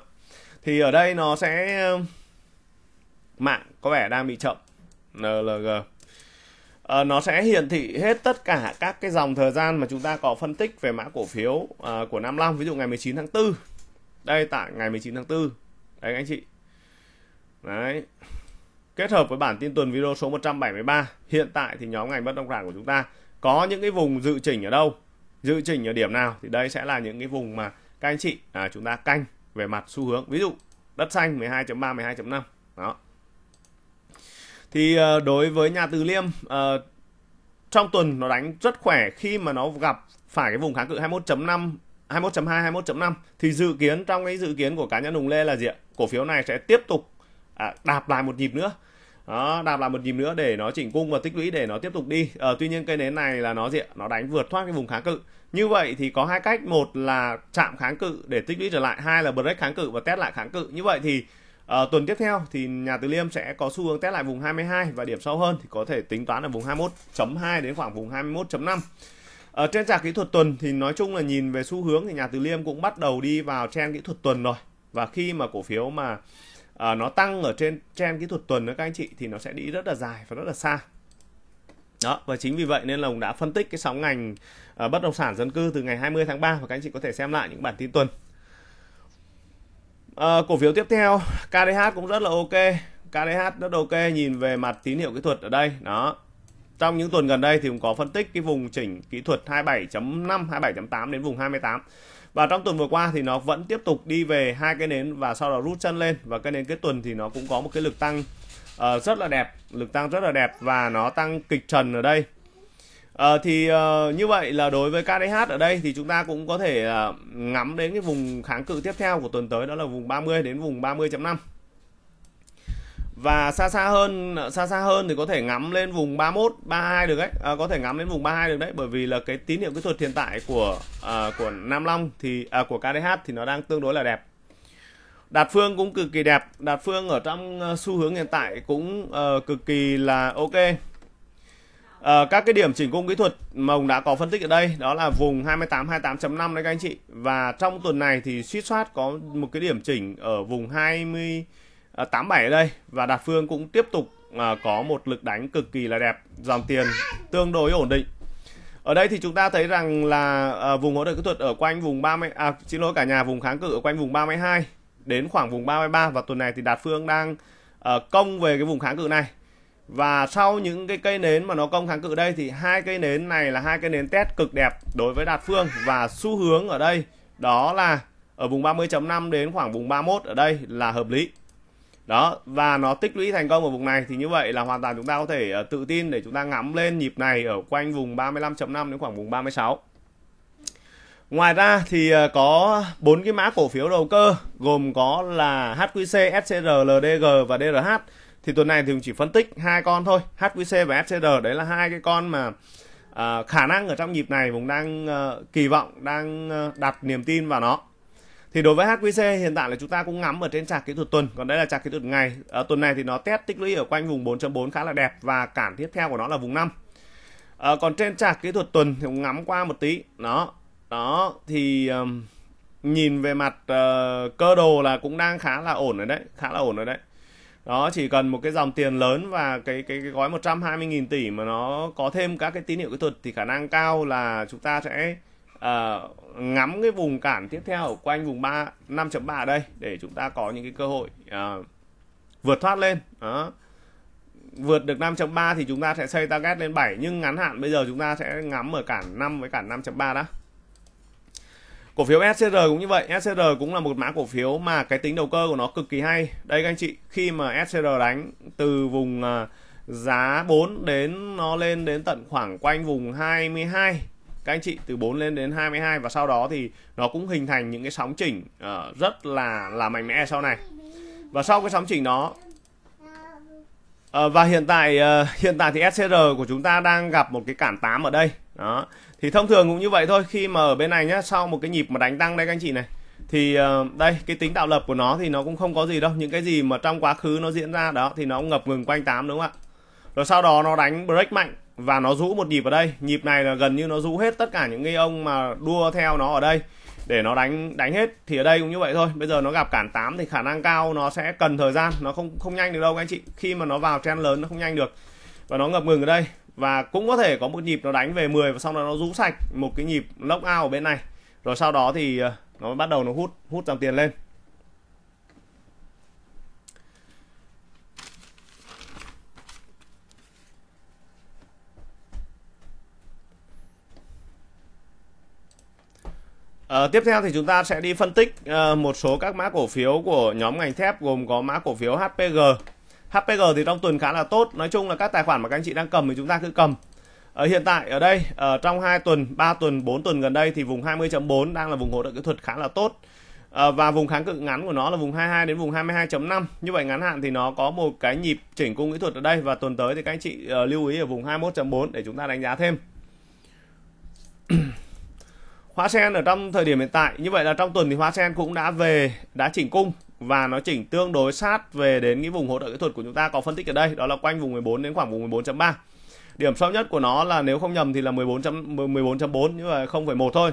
S1: Thì ở đây nó sẽ mạng có vẻ đang bị chậm NLG uh, nó sẽ hiển thị hết tất cả các cái dòng thời gian mà chúng ta có phân tích về mã cổ phiếu uh, của Long ví dụ ngày 19 tháng 4 đây tại ngày 19 tháng 4 đấy anh chị đấy kết hợp với bản tin tuần video số 173 hiện tại thì nhóm ngành bất động sản của chúng ta có những cái vùng dự chỉnh ở đâu dự chỉnh ở điểm nào thì đây sẽ là những cái vùng mà các anh chị à, chúng ta canh về mặt xu hướng ví dụ đất xanh 12.3 12.5 đó thì ờ, đối với nhà Từ Liêm ờ, trong tuần nó đánh rất khỏe khi mà nó gặp phải cái vùng kháng cự 21.5 21.2 21.5 thì dự kiến trong cái dự kiến của cá nhân Hùng Lê là gì ạ? Cổ phiếu này sẽ tiếp tục à, đạp lại một nhịp nữa. Đó, đạp lại một nhịp nữa để nó chỉnh cung và tích lũy để nó tiếp tục đi. À, tuy nhiên cây nến này là nó gì ạ? Nó đánh vượt thoát cái vùng kháng cự. Như vậy thì có hai cách, một là chạm kháng cự để tích lũy trở lại, hai là break kháng cự và test lại kháng cự. Như vậy thì À, tuần tiếp theo thì nhà Từ Liêm sẽ có xu hướng test lại vùng 22 và điểm sâu hơn thì có thể tính toán ở vùng 21.2 đến khoảng vùng 21.5. Ở ờ, trên chart kỹ thuật tuần thì nói chung là nhìn về xu hướng thì nhà Từ Liêm cũng bắt đầu đi vào trend kỹ thuật tuần rồi. Và khi mà cổ phiếu mà à, nó tăng ở trên trend kỹ thuật tuần đó các anh chị thì nó sẽ đi rất là dài và rất là xa. Đó, và chính vì vậy nên là ông đã phân tích cái sóng ngành uh, bất động sản dân cư từ ngày 20 tháng 3 và các anh chị có thể xem lại những bản tin tuần à, cổ phiếu tiếp theo KDH cũng rất là ok KDH rất ok nhìn về mặt tín hiệu kỹ thuật ở đây đó trong những tuần gần đây thì cũng có phân tích cái vùng chỉnh kỹ thuật 27.5 27.8 đến vùng 28 và trong tuần vừa qua thì nó vẫn tiếp tục đi về hai cái nến và sau đó rút chân lên và cái nến kết tuần thì nó cũng có một cái lực tăng uh, rất là đẹp lực tăng rất là đẹp và nó tăng kịch trần ở đây À, thì uh, như vậy là đối với KDH ở đây thì chúng ta cũng có thể uh, ngắm đến cái vùng kháng cự tiếp theo của tuần tới đó là vùng 30 đến vùng 30.5 và xa xa hơn xa xa hơn thì có thể ngắm lên vùng 31 32 được đấy à, có thể ngắm đến vùng 32 được đấy bởi vì là cái tín hiệu kỹ thuật hiện tại của à, của Nam Long thì à, của KDH thì nó đang tương đối là đẹp Đạt Phương cũng cực kỳ đẹp Đạt Phương ở trong xu hướng hiện tại cũng uh, cực kỳ là ok À, các cái điểm chỉnh cung kỹ thuật mà Hùng đã có phân tích ở đây đó là vùng 28 28.5 đấy các anh chị. Và trong tuần này thì suýt soát có một cái điểm chỉnh ở vùng 20 à, 87 ở đây và Đạt Phương cũng tiếp tục à, có một lực đánh cực kỳ là đẹp, dòng tiền tương đối ổn định. Ở đây thì chúng ta thấy rằng là à, vùng hỗ trợ kỹ thuật ở quanh vùng 30 à xin lỗi cả nhà vùng kháng cự ở quanh vùng 32 đến khoảng vùng 33 và tuần này thì Đạt Phương đang uh, công về cái vùng kháng cự này và sau những cái cây nến mà nó công kháng cự đây thì hai cây nến này là hai cây nến test cực đẹp đối với đạt phương và xu hướng ở đây đó là ở vùng 30.5 đến khoảng vùng 31 ở đây là hợp lý đó và nó tích lũy thành công ở vùng này thì như vậy là hoàn toàn chúng ta có thể ờ, tự tin để chúng ta ngắm lên nhịp này ở quanh vùng 35.5 đến khoảng vùng 36 Ngoài ra thì ờ, có bốn cái mã cổ phiếu đầu cơ gồm có là HQC, SCR, LDG và DRH thì tuần này thì mình chỉ phân tích hai con thôi HVC và SCR đấy là hai cái con mà à, khả năng ở trong nhịp này mình đang à, kỳ vọng đang à, đặt niềm tin vào nó thì đối với HVC hiện tại là chúng ta cũng ngắm ở trên chart kỹ thuật tuần còn đây là chart kỹ thuật ngày à, tuần này thì nó test tích lũy ở quanh vùng 4.4 khá là đẹp và cản tiếp theo của nó là vùng 5 à, ờ, còn trên chart kỹ thuật tuần thì cũng ngắm qua một tí nó đó thì um, nhìn về mặt uh, cơ đồ là cũng đang khá là ổn rồi đấy khá là ổn rồi đấy đó chỉ cần một cái dòng tiền lớn và cái cái, cái gói 120.000 tỷ mà nó có thêm các cái tín hiệu kỹ thuật thì khả năng cao là chúng ta sẽ uh, ngắm cái vùng cản tiếp theo ở quanh vùng 3 5.3 ở đây để chúng ta có những cái cơ hội uh, vượt thoát lên đó vượt được 5.3 thì chúng ta sẽ xây target lên 7 nhưng ngắn hạn bây giờ chúng ta sẽ ngắm ở cản 5 với cản 5.3 đã Cổ phiếu SCR cũng như vậy, SCR cũng là một mã cổ phiếu mà cái tính đầu cơ của nó cực kỳ hay. Đây các anh chị, khi mà SCR đánh từ vùng à, giá 4 đến nó lên đến tận khoảng quanh vùng 22 các anh chị từ 4 lên đến 22 và sau đó thì nó cũng hình thành những cái sóng chỉnh à, rất là là mạnh mẽ sau này. Và sau cái sóng chỉnh đó à, và hiện tại hiện tại thì SCR của chúng ta đang gặp một cái cản 8 ở đây. Đó thì thông thường cũng như vậy thôi khi mà ở bên này nhá sau một cái nhịp mà đánh tăng đây các anh chị này thì ờ, đây cái tính tạo lập của nó thì nó cũng không có gì đâu những cái gì mà trong quá khứ nó diễn ra đó thì nó ngập ngừng quanh 8 đúng không ạ rồi sau đó nó đánh break mạnh và nó rũ một nhịp ở đây nhịp này là gần như nó rũ hết tất cả những cái ông mà đua theo nó ở đây để nó đánh đánh hết thì ở đây cũng như vậy thôi bây giờ nó gặp cản 8 thì khả năng cao nó sẽ cần thời gian nó không không nhanh được đâu các anh chị khi mà nó vào trend lớn nó không nhanh được và nó ngập ngừng ở đây và cũng có thể có một nhịp nó đánh về 10 và sau đó nó rũ sạch một cái nhịp lốc ao ở bên này rồi sau đó thì ờ, nó bắt đầu nó hút hút dòng tiền lên À, tiếp theo thì chúng ta sẽ đi phân tích ờ, một số các mã cổ phiếu của nhóm ngành thép gồm có mã cổ phiếu HPG HPG thì trong tuần khá là tốt nói chung là các tài khoản mà các anh chị đang cầm thì chúng ta cứ cầm ở ờ, hiện tại ở đây ở ờ, trong 2 tuần 3 tuần 4 tuần gần đây thì vùng 20.4 đang là vùng hỗ trợ kỹ thuật khá là tốt ờ, và vùng kháng cự ngắn của nó là vùng 22 đến vùng 22.5 như vậy ngắn hạn thì nó có một cái nhịp chỉnh cung kỹ thuật ở đây và tuần tới thì các anh chị lưu ý ở vùng 21.4 để chúng ta đánh giá thêm Hoa sen ở trong thời điểm hiện tại như vậy là trong tuần thì Hoa sen cũng đã về đã chỉnh cung và nó chỉnh tương đối sát về đến cái vùng hỗ trợ kỹ thuật của chúng ta có phân tích ở đây đó là quanh vùng 14 đến khoảng vùng 14.3 điểm sâu nhất của nó là nếu không nhầm thì là 14.4 14 như vậy 0.1 thôi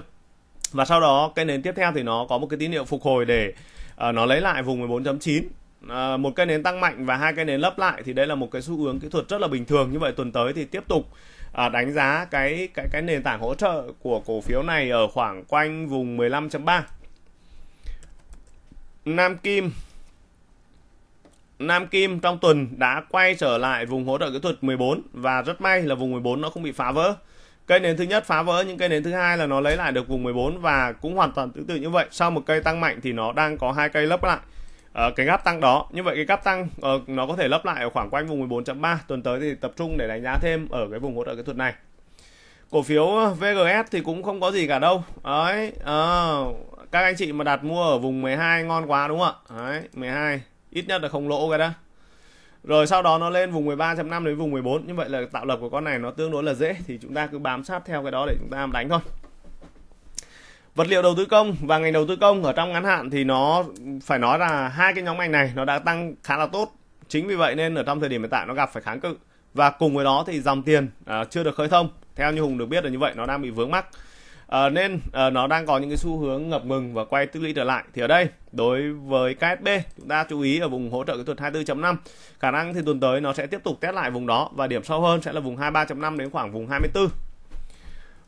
S1: và sau đó cái nền tiếp theo thì nó có một cái tín hiệu phục hồi để uh, nó lấy lại vùng 14.9 À, ờ, một cái nến tăng mạnh và hai cái nến lấp lại thì đây là một cái xu hướng kỹ thuật rất là bình thường như vậy tuần tới thì tiếp tục à, đánh giá cái cái cái nền tảng hỗ trợ của cổ phiếu này ở khoảng quanh vùng 15.3 Nam Kim Nam Kim trong tuần đã quay trở lại vùng hỗ trợ kỹ thuật 14 và rất may là vùng 14 nó không bị phá vỡ. Cây nến thứ nhất phá vỡ nhưng cây nến thứ hai là nó lấy lại được vùng 14 và cũng hoàn toàn tương tự như vậy. Sau một cây tăng mạnh thì nó đang có hai cây lấp lại ở ờ, cái gap tăng đó. Như vậy cái gap tăng uh, nó có thể lấp lại ở khoảng quanh vùng 14.3. Tuần tới thì tập trung để đánh giá thêm ở cái vùng hỗ trợ kỹ thuật này. Cổ phiếu ờ, VGS thì cũng không có gì cả đâu. Đấy, à, các anh chị mà đặt mua ở vùng 12 ngon quá đúng không ạ đấy 12 ít nhất là không lỗ cái đó rồi sau đó nó lên vùng 13.5 đến vùng 14 như vậy là tạo lập của con này nó tương đối là dễ thì chúng ta cứ bám sát theo cái đó để chúng ta đánh thôi vật liệu đầu tư công và ngành đầu tư công ở trong ngắn hạn thì nó phải nói là hai cái nhóm ngành này nó đã tăng khá là tốt chính vì vậy nên ở trong thời điểm hiện tại nó gặp phải kháng cự và cùng với đó thì dòng tiền à, chưa được khơi thông theo như hùng được biết là như vậy nó đang bị vướng mắc à, nên à, nó đang có những cái xu hướng ngập ngừng và quay tích lũy trở lại thì ở đây đối với KSB chúng ta chú ý ở vùng hỗ trợ kỹ thuật 24.5 khả năng thì tuần tới nó sẽ tiếp tục test lại vùng đó và điểm sâu hơn sẽ là vùng 23.5 đến khoảng vùng 24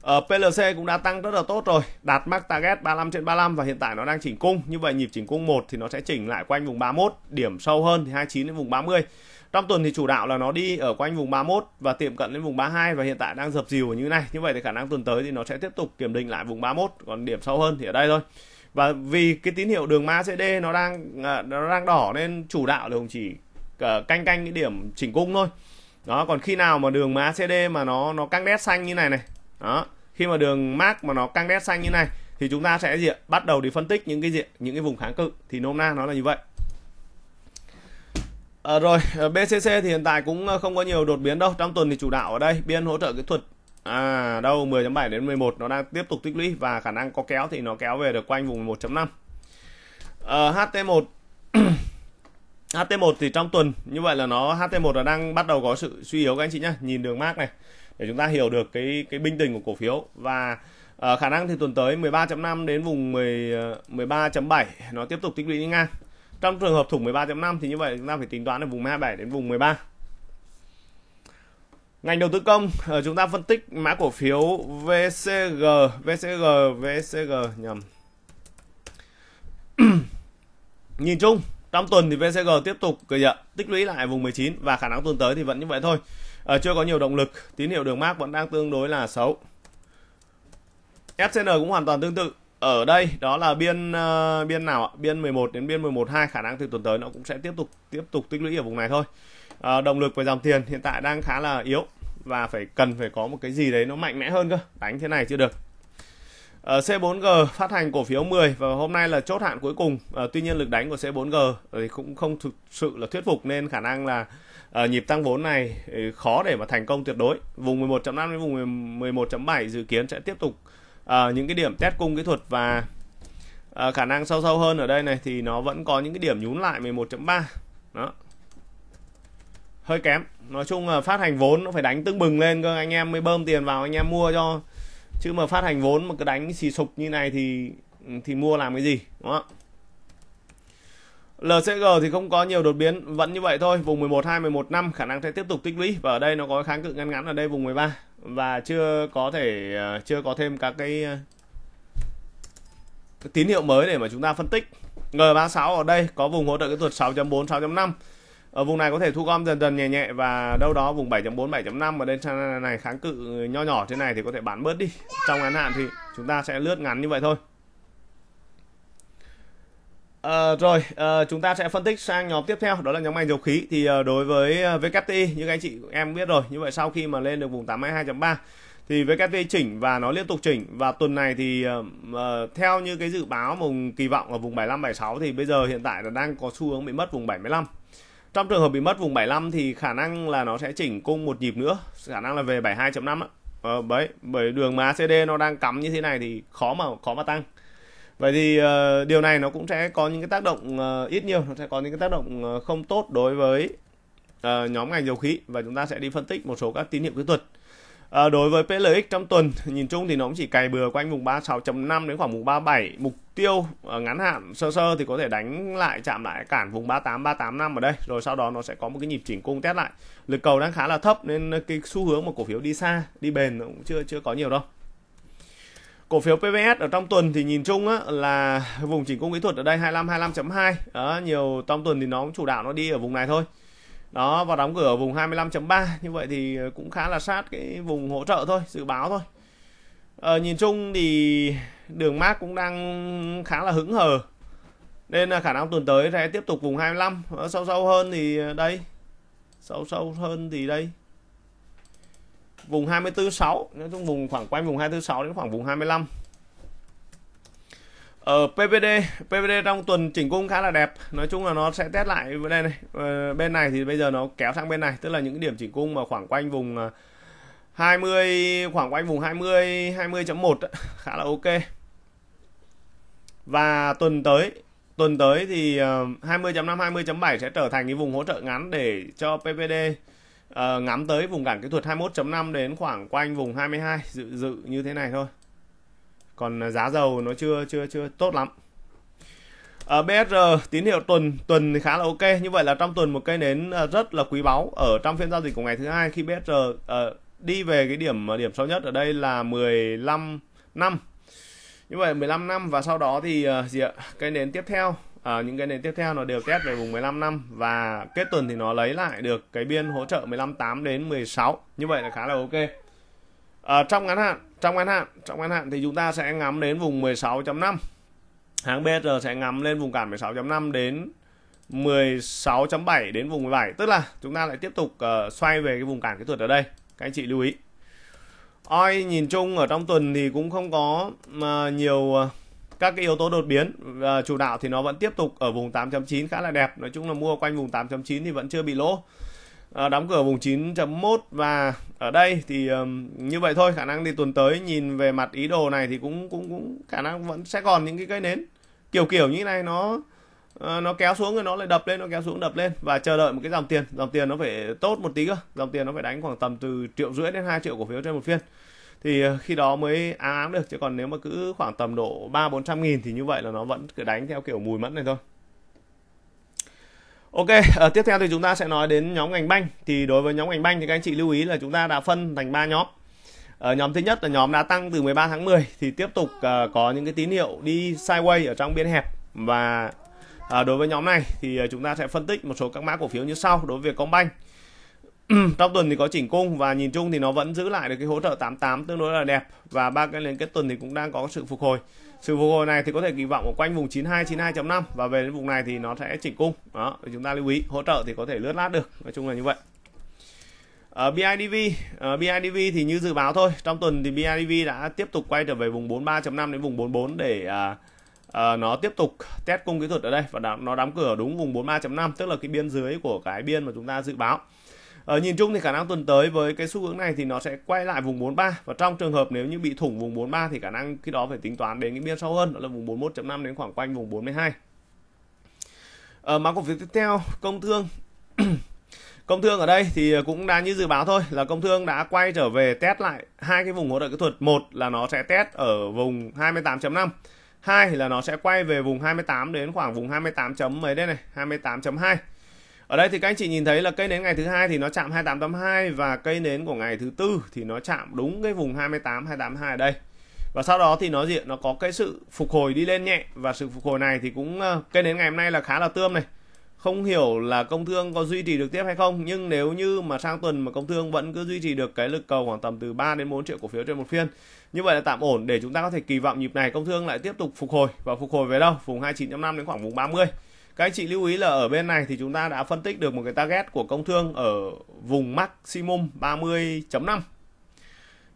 S1: ở PLC cũng đã tăng rất là tốt rồi, đạt mắc target 35 trên 35 và hiện tại nó đang chỉnh cung. Như vậy nhịp chỉnh cung 1 thì nó sẽ chỉnh lại quanh vùng 31, điểm sâu hơn thì 29 đến vùng 30 trong tuần thì chủ đạo là nó đi ở quanh vùng 31 và tiệm cận đến vùng 32 và hiện tại đang dập dìu như này như vậy thì khả năng tuần tới thì nó sẽ tiếp tục kiểm định lại vùng 31 còn điểm sâu hơn thì ở đây thôi và vì cái tín hiệu đường macd nó đang à, nó đang đỏ nên chủ đạo là hùng chỉ à, canh canh cái điểm chỉnh cung thôi đó còn khi nào mà đường macd mà nó nó căng đét xanh như này này đó khi mà đường mac mà nó căng đét xanh như này thì chúng ta sẽ gì bắt đầu đi phân tích những cái diện những cái vùng kháng cự thì nôm na nó là như vậy À, rồi ờ, BCC thì hiện tại cũng ờ, không có nhiều đột biến đâu trong tuần thì chủ đạo ở đây biên hỗ trợ kỹ thuật à đâu 10.7 đến 11 nó đang tiếp tục tích lũy và khả năng có kéo thì nó kéo về được quanh vùng 1.5 à, HT1 HT1 thì trong tuần như vậy là nó HT1 là đang bắt đầu có sự suy yếu các anh chị nhá nhìn đường mát này để chúng ta hiểu được cái cái binh tình của cổ phiếu và uh, khả năng thì tuần tới 13.5 đến vùng 10 13.7 nó tiếp tục tích lũy ngang trong trường hợp thủng 13.5 thì như vậy chúng ta phải tính toán ở vùng 27 đến vùng 13 ngành đầu tư công ờ, chúng ta phân tích mã cổ phiếu VCG VCG VCG nhầm nhìn chung trong tuần thì VCG tiếp tục ạ, tích lũy lại vùng 19 và khả năng tuần tới thì vẫn như vậy thôi à, chưa có nhiều động lực tín hiệu đường mát vẫn đang tương đối là xấu SCN cũng hoàn toàn tương tự ở đây đó là biên ờ, biên nào ạ? Biên 11 đến biên 11 2 khả năng từ tuần tới nó cũng sẽ tiếp tục tiếp tục tích lũy ở vùng này thôi. Uh, động lực về dòng tiền hiện tại đang khá là yếu và phải cần phải có một cái gì đấy nó mạnh mẽ hơn cơ. Đánh thế này chưa được. Uh, ờ, C4G phát hành cổ phiếu 10 và hôm nay là chốt hạn cuối cùng. Uh, tuy nhiên lực đánh của C4G thì cũng không thực sự là thuyết phục nên khả năng là uh, nhịp tăng vốn này ừ, khó để mà thành công tuyệt đối. Vùng 11.5 đến vùng 11.7 dự kiến sẽ tiếp tục uh, những cái điểm test cung kỹ thuật và uh, khả năng sâu sâu hơn ở đây này thì nó vẫn có những cái điểm nhún lại 11.3 đó hơi kém nói chung là phát hành vốn nó phải đánh tương bừng lên cơ anh em mới bơm tiền vào anh em mua cho chứ mà phát hành vốn mà cứ đánh xì sụp như này thì ừ, thì mua làm cái gì đúng không LCG thì không có nhiều đột biến vẫn như vậy thôi vùng 11 2 11 5 khả năng sẽ tiếp tục tích lũy và ở đây nó có kháng cự ngắn ngắn ở đây vùng 13 và chưa có thể ờ, chưa có thêm các ờ, cái, tín hiệu mới để mà chúng ta phân tích G36 ở đây có vùng hỗ trợ kỹ thuật 6.4 6.5 ở vùng này có thể thu gom dần dần nhẹ nhẹ và đâu đó vùng 7.4 7.5 ở đây này kháng cự nho nhỏ thế này thì có thể bán bớt đi trong ngắn hạn thì chúng ta sẽ lướt ngắn như vậy thôi À, rồi à, chúng ta sẽ phân tích sang nhóm tiếp theo đó là nhóm ngành dầu khí thì à, đối với VKTI như các anh chị em biết rồi như vậy sau khi mà lên được vùng 82.3 thì VKTI chỉnh và nó liên tục chỉnh và tuần này thì uh, theo như cái dự báo mùng kỳ vọng ở vùng 75 76 thì bây giờ hiện tại là đang có xu hướng bị mất vùng 75. Trong trường hợp bị mất vùng 75 thì khả năng là nó sẽ chỉnh cung một nhịp nữa, khả năng là về 72.5 ạ. Ờ, bởi bởi đường má CD nó đang cắm như thế này thì khó mà khó mà tăng vậy thì uh, điều này nó cũng sẽ có những cái tác động uh, ít nhiều nó sẽ có những cái tác động uh, không tốt đối với uh, nhóm ngành dầu khí và chúng ta sẽ đi phân tích một số các tín hiệu kỹ thuật À, đối với PLX trong tuần nhìn chung thì nó cũng chỉ cày bừa quanh vùng 36.5 đến khoảng vùng 37 mục tiêu à, ngắn hạn sơ sơ thì có thể đánh lại chạm lại cản vùng 38 385 ở đây rồi sau đó nó sẽ có một cái nhịp chỉnh cung test lại lực cầu đang khá là thấp nên cái xu hướng mà cổ phiếu đi xa đi bền cũng chưa chưa có nhiều đâu cổ phiếu PVS ở trong tuần thì nhìn chung á, là vùng chỉnh cung kỹ thuật ở đây 25 25.2 đó nhiều trong tuần thì nó chủ đạo nó đi ở vùng này thôi đó và đóng cửa ở vùng 25.3 như vậy thì cũng khá là sát cái vùng hỗ trợ thôi dự báo thôi ờ, nhìn chung thì đường mát cũng đang khá là hứng hờ nên là khả năng tuần tới sẽ tiếp tục vùng 25 ờ, sâu sâu hơn thì ờ, đây sâu sâu hơn thì đây vùng 246 nói chung vùng khoảng quanh vùng 246 đến khoảng vùng 25 ở PVD PVD trong tuần chỉnh cung khá là đẹp nói chung là nó sẽ test lại bên đây này ờ, bên này thì bây giờ nó kéo sang bên này tức là những điểm chỉnh cung mà khoảng quanh vùng 20 ờ, khoảng quanh vùng 20 20.1 khá là ok và tuần tới tuần tới thì 20.5 ờ, 20.7 sẽ trở thành cái vùng hỗ trợ ngắn để cho PVD uh, ngắm tới vùng cản kỹ thuật 21.5 đến khoảng quanh vùng 22 dự dự như thế này thôi còn à, giá dầu nó chưa chưa chưa tốt lắm uh, ờ, BSR tín hiệu tuần tuần thì khá là ok như vậy là trong tuần một cây nến à, rất là quý báu ở trong phiên giao dịch của ngày thứ hai khi BSR uh, ờ, đi về cái điểm à, điểm sâu nhất ở đây là 15 năm như vậy 15 năm và sau đó thì uh, gì ạ cây nến tiếp theo à, những cái nền tiếp theo nó đều test về vùng 15 năm và kết tuần thì nó lấy lại được cái biên hỗ trợ 15 8 đến 16 như vậy là khá là ok à, trong ngắn hạn trong ngắn hạn trong ngắn hạn thì chúng ta sẽ ngắm đến vùng 16.5 hàng BR sẽ ngắm lên vùng cản 16.5 đến 16.7 đến vùng 17 tức là chúng ta lại tiếp tục uh, xoay về cái vùng cản kỹ thuật ở đây các anh chị lưu ý Oi nhìn chung ở trong tuần thì cũng không có uh, nhiều uh, các cái yếu tố đột biến uh, chủ đạo thì nó vẫn tiếp tục ở vùng 8.9 khá là đẹp nói chung là mua quanh vùng 8.9 thì vẫn chưa bị lỗ uh, đóng cửa vùng 9.1 và ở đây thì um, như vậy thôi khả năng đi tuần tới nhìn về mặt ý đồ này thì cũng cũng cũng khả năng vẫn sẽ còn những cái cây nến kiểu kiểu như này nó ờ, nó kéo xuống rồi nó lại đập lên nó kéo xuống đập lên và chờ đợi một cái dòng tiền dòng tiền nó phải tốt một tí cơ dòng tiền nó phải đánh khoảng tầm từ triệu rưỡi đến 2 triệu cổ phiếu trên một phiên thì ờ, khi đó mới ám ám được chứ còn nếu mà cứ khoảng tầm độ ba bốn trăm nghìn thì như vậy là nó vẫn cứ đánh theo kiểu mùi mẫn này thôi Ok, uh, tiếp theo thì chúng ta sẽ nói đến nhóm ngành banh. Thì đối với nhóm ngành banh thì các anh chị lưu ý là chúng ta đã phân thành 3 nhóm. ở ờ, nhóm thứ nhất là nhóm đã tăng từ 13 tháng 10 thì tiếp tục uh, có những cái tín hiệu đi sideways ở trong biên hẹp và uh, đối với nhóm này thì chúng ta sẽ phân tích một số các mã cổ phiếu như sau đối với Vietcombank trong tuần thì có chỉnh cung và nhìn chung thì nó vẫn giữ lại được cái hỗ trợ 88 tương đối là đẹp và ba cái liên kết tuần thì cũng đang có sự phục hồi sự phục hồi này thì có thể kỳ vọng ở quanh vùng 92 92.5 và về đến vùng này thì nó sẽ chỉnh cung đó chúng ta lưu ý hỗ trợ thì có thể lướt lát được nói chung là như vậy ở BIDV, ở BIDV thì như dự báo thôi, trong tuần thì BIDV đã tiếp tục quay trở về vùng 43.5 đến vùng 44 để à, à, nó tiếp tục test cung kỹ thuật ở đây và đã, nó đóng cửa đúng vùng 43.5 tức là cái biên dưới của cái biên mà chúng ta dự báo. Ờ, nhìn chung thì khả năng tuần tới với cái xu hướng này thì nó sẽ quay lại vùng 43 và trong trường hợp nếu như bị thủng vùng 43 thì khả năng khi đó phải tính toán đến những biên sâu hơn đó là vùng 41.5 đến khoảng quanh vùng 42. Ờ, mã cổ phiếu tiếp theo công thương Công thương ở đây thì cũng đã như dự báo thôi là công thương đã quay trở về test lại hai cái vùng hỗ trợ kỹ thuật. Một là nó sẽ test ở vùng 28.5. Hai là nó sẽ quay về vùng 28 đến khoảng vùng 28. mấy đây này, 28.2 ở đây thì các anh chị nhìn thấy là cây nến ngày thứ hai thì nó chạm 2882 và cây nến của ngày thứ tư thì nó chạm đúng cái vùng 28 282 ở đây và sau đó thì nó diện nó có cái sự phục hồi đi lên nhẹ và sự phục hồi này thì cũng ờ, cây nến ngày hôm nay là khá là tươm này không hiểu là công thương có duy trì được tiếp hay không nhưng nếu như mà sang tuần mà công thương vẫn cứ duy trì được cái lực cầu khoảng tầm từ 3 đến 4 triệu cổ phiếu trên một phiên như vậy là tạm ổn để chúng ta có thể kỳ vọng nhịp này công thương lại tiếp tục phục hồi và phục hồi về đâu vùng 29.5 đến khoảng vùng 30 các anh chị lưu ý là ở bên này thì chúng ta đã phân tích được một cái target của công thương ở vùng maximum 30.5.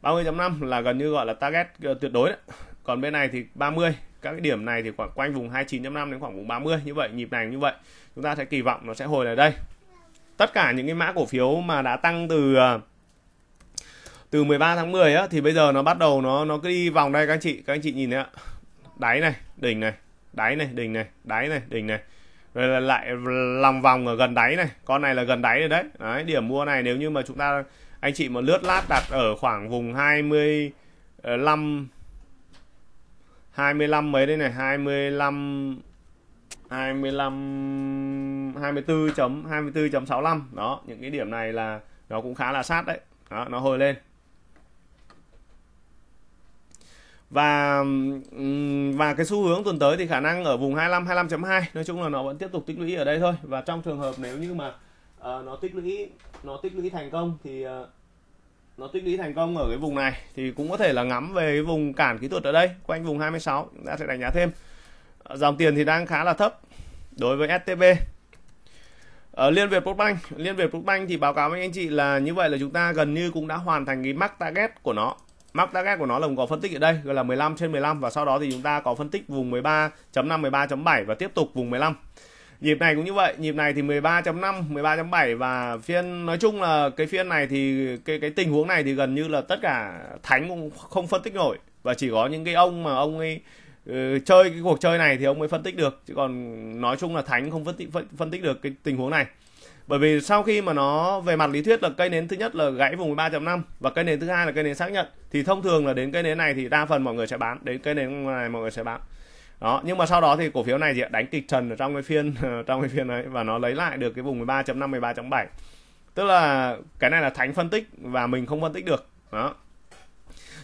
S1: 30.5 là gần như gọi là target ờ, tuyệt đối đấy. Còn bên này thì 30, các cái điểm này thì khoảng quanh vùng 29.5 đến khoảng vùng 30 như vậy, nhịp này như vậy. Chúng ta sẽ kỳ vọng nó sẽ hồi lại đây. Tất cả những cái mã cổ phiếu mà đã tăng từ ờ, từ 13 tháng 10 á thì bây giờ nó bắt đầu nó nó cứ đi vòng đây các anh chị, các anh chị nhìn đấy ạ. Đáy này, đỉnh này, đáy này, đỉnh này, đáy này, đỉnh này rồi lại lòng vòng ở gần đáy này con này là gần đáy rồi đấy đấy điểm mua này nếu như mà chúng ta anh chị mà lướt lát đặt ở khoảng vùng 25 25 mấy đây này 25 25 24 chấm 24.65 đó những cái điểm này là nó cũng khá là sát đấy đó, nó hồi lên và và cái xu hướng tuần tới thì khả năng ở vùng 25 25.2 nói chung là nó vẫn tiếp tục tích lũy ở đây thôi và trong trường hợp nếu như mà uh, nó tích lũy nó tích lũy thành công thì uh, nó tích lũy thành công ở cái vùng này thì cũng có thể là ngắm về cái vùng cản kỹ thuật ở đây quanh vùng 26 chúng ta sẽ đánh giá thêm ờ, dòng tiền thì đang khá là thấp đối với STB ở Liên Việt Postbank, Liên Việt Postbank thì báo cáo với anh chị là như vậy là chúng ta gần như cũng đã hoàn thành cái mắc target của nó mắc đã ghét của nó là vùng có phân tích ở đây gọi là 15 trên 15 và sau đó thì chúng ta có phân tích vùng 13.5 13.7 và tiếp tục vùng 15 nhịp này cũng như vậy nhịp này thì 13.5 13.7 và phiên nói chung là cái phiên này thì cái cái tình huống này thì gần như là tất cả thánh cũng không phân tích nổi và chỉ có những cái ông mà ông ấy Ừ, chơi cái cuộc chơi này thì ông mới phân tích được chứ còn nói chung là thánh không phân tích phân, phân tích được cái tình huống này bởi vì sau khi mà nó về mặt lý thuyết là cây nến thứ nhất là gãy vùng 13.5 và cây nến thứ hai là cây nến xác nhận thì thông thường là đến cây nến này thì đa phần mọi người sẽ bán đến cây nến này mọi người sẽ bán đó nhưng mà sau đó thì cổ phiếu này thì đánh kịch trần ở trong cái phiên trong cái phiên đấy và nó lấy lại được cái vùng 13.5 13.7 tức là cái này là thánh phân tích và mình không phân tích được đó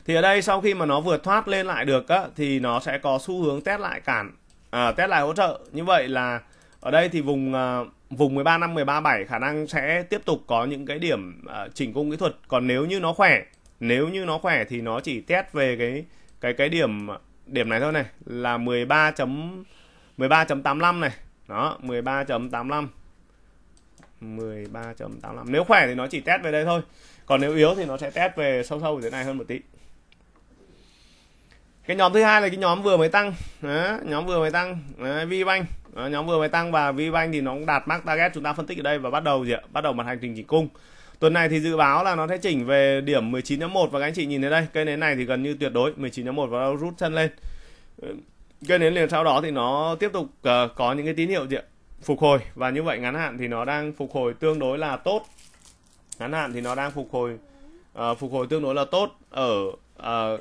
S1: thì ở đây sau khi mà nó vượt thoát lên lại được á, thì nó sẽ có xu hướng test lại cản à, test lại hỗ trợ như vậy là ở đây thì vùng à, vùng 13 năm 13 7 khả năng sẽ tiếp tục có những cái điểm uh, chỉnh cung kỹ thuật còn nếu như nó khỏe nếu như nó khỏe thì nó chỉ test về cái cái cái điểm điểm này thôi này là 13. 13.85 này đó 13.85 13.85 nếu khỏe thì nó chỉ test về đây thôi còn nếu yếu thì nó sẽ test về sâu sâu thế này hơn một tí cái nhóm thứ hai là cái nhóm vừa mới tăng đó, nhóm vừa mới tăng Đấy, VBank à, nhóm vừa mới tăng và VBank thì nó cũng đạt mắc target chúng ta phân tích ở đây và bắt đầu gì ạ bắt đầu mặt hành trình chỉnh cung tuần này thì dự báo là nó sẽ chỉnh về điểm 19.1 và các anh chị nhìn thấy đây cây nến này thì gần như tuyệt đối 19.1 và nó rút chân lên ờ, cây nến liền sau đó thì nó tiếp tục uh, có những cái tín hiệu gì ạ phục hồi và như vậy ngắn hạn thì nó đang phục hồi tương đối là tốt ngắn hạn thì nó đang phục hồi uh, phục hồi tương đối là tốt ở uh,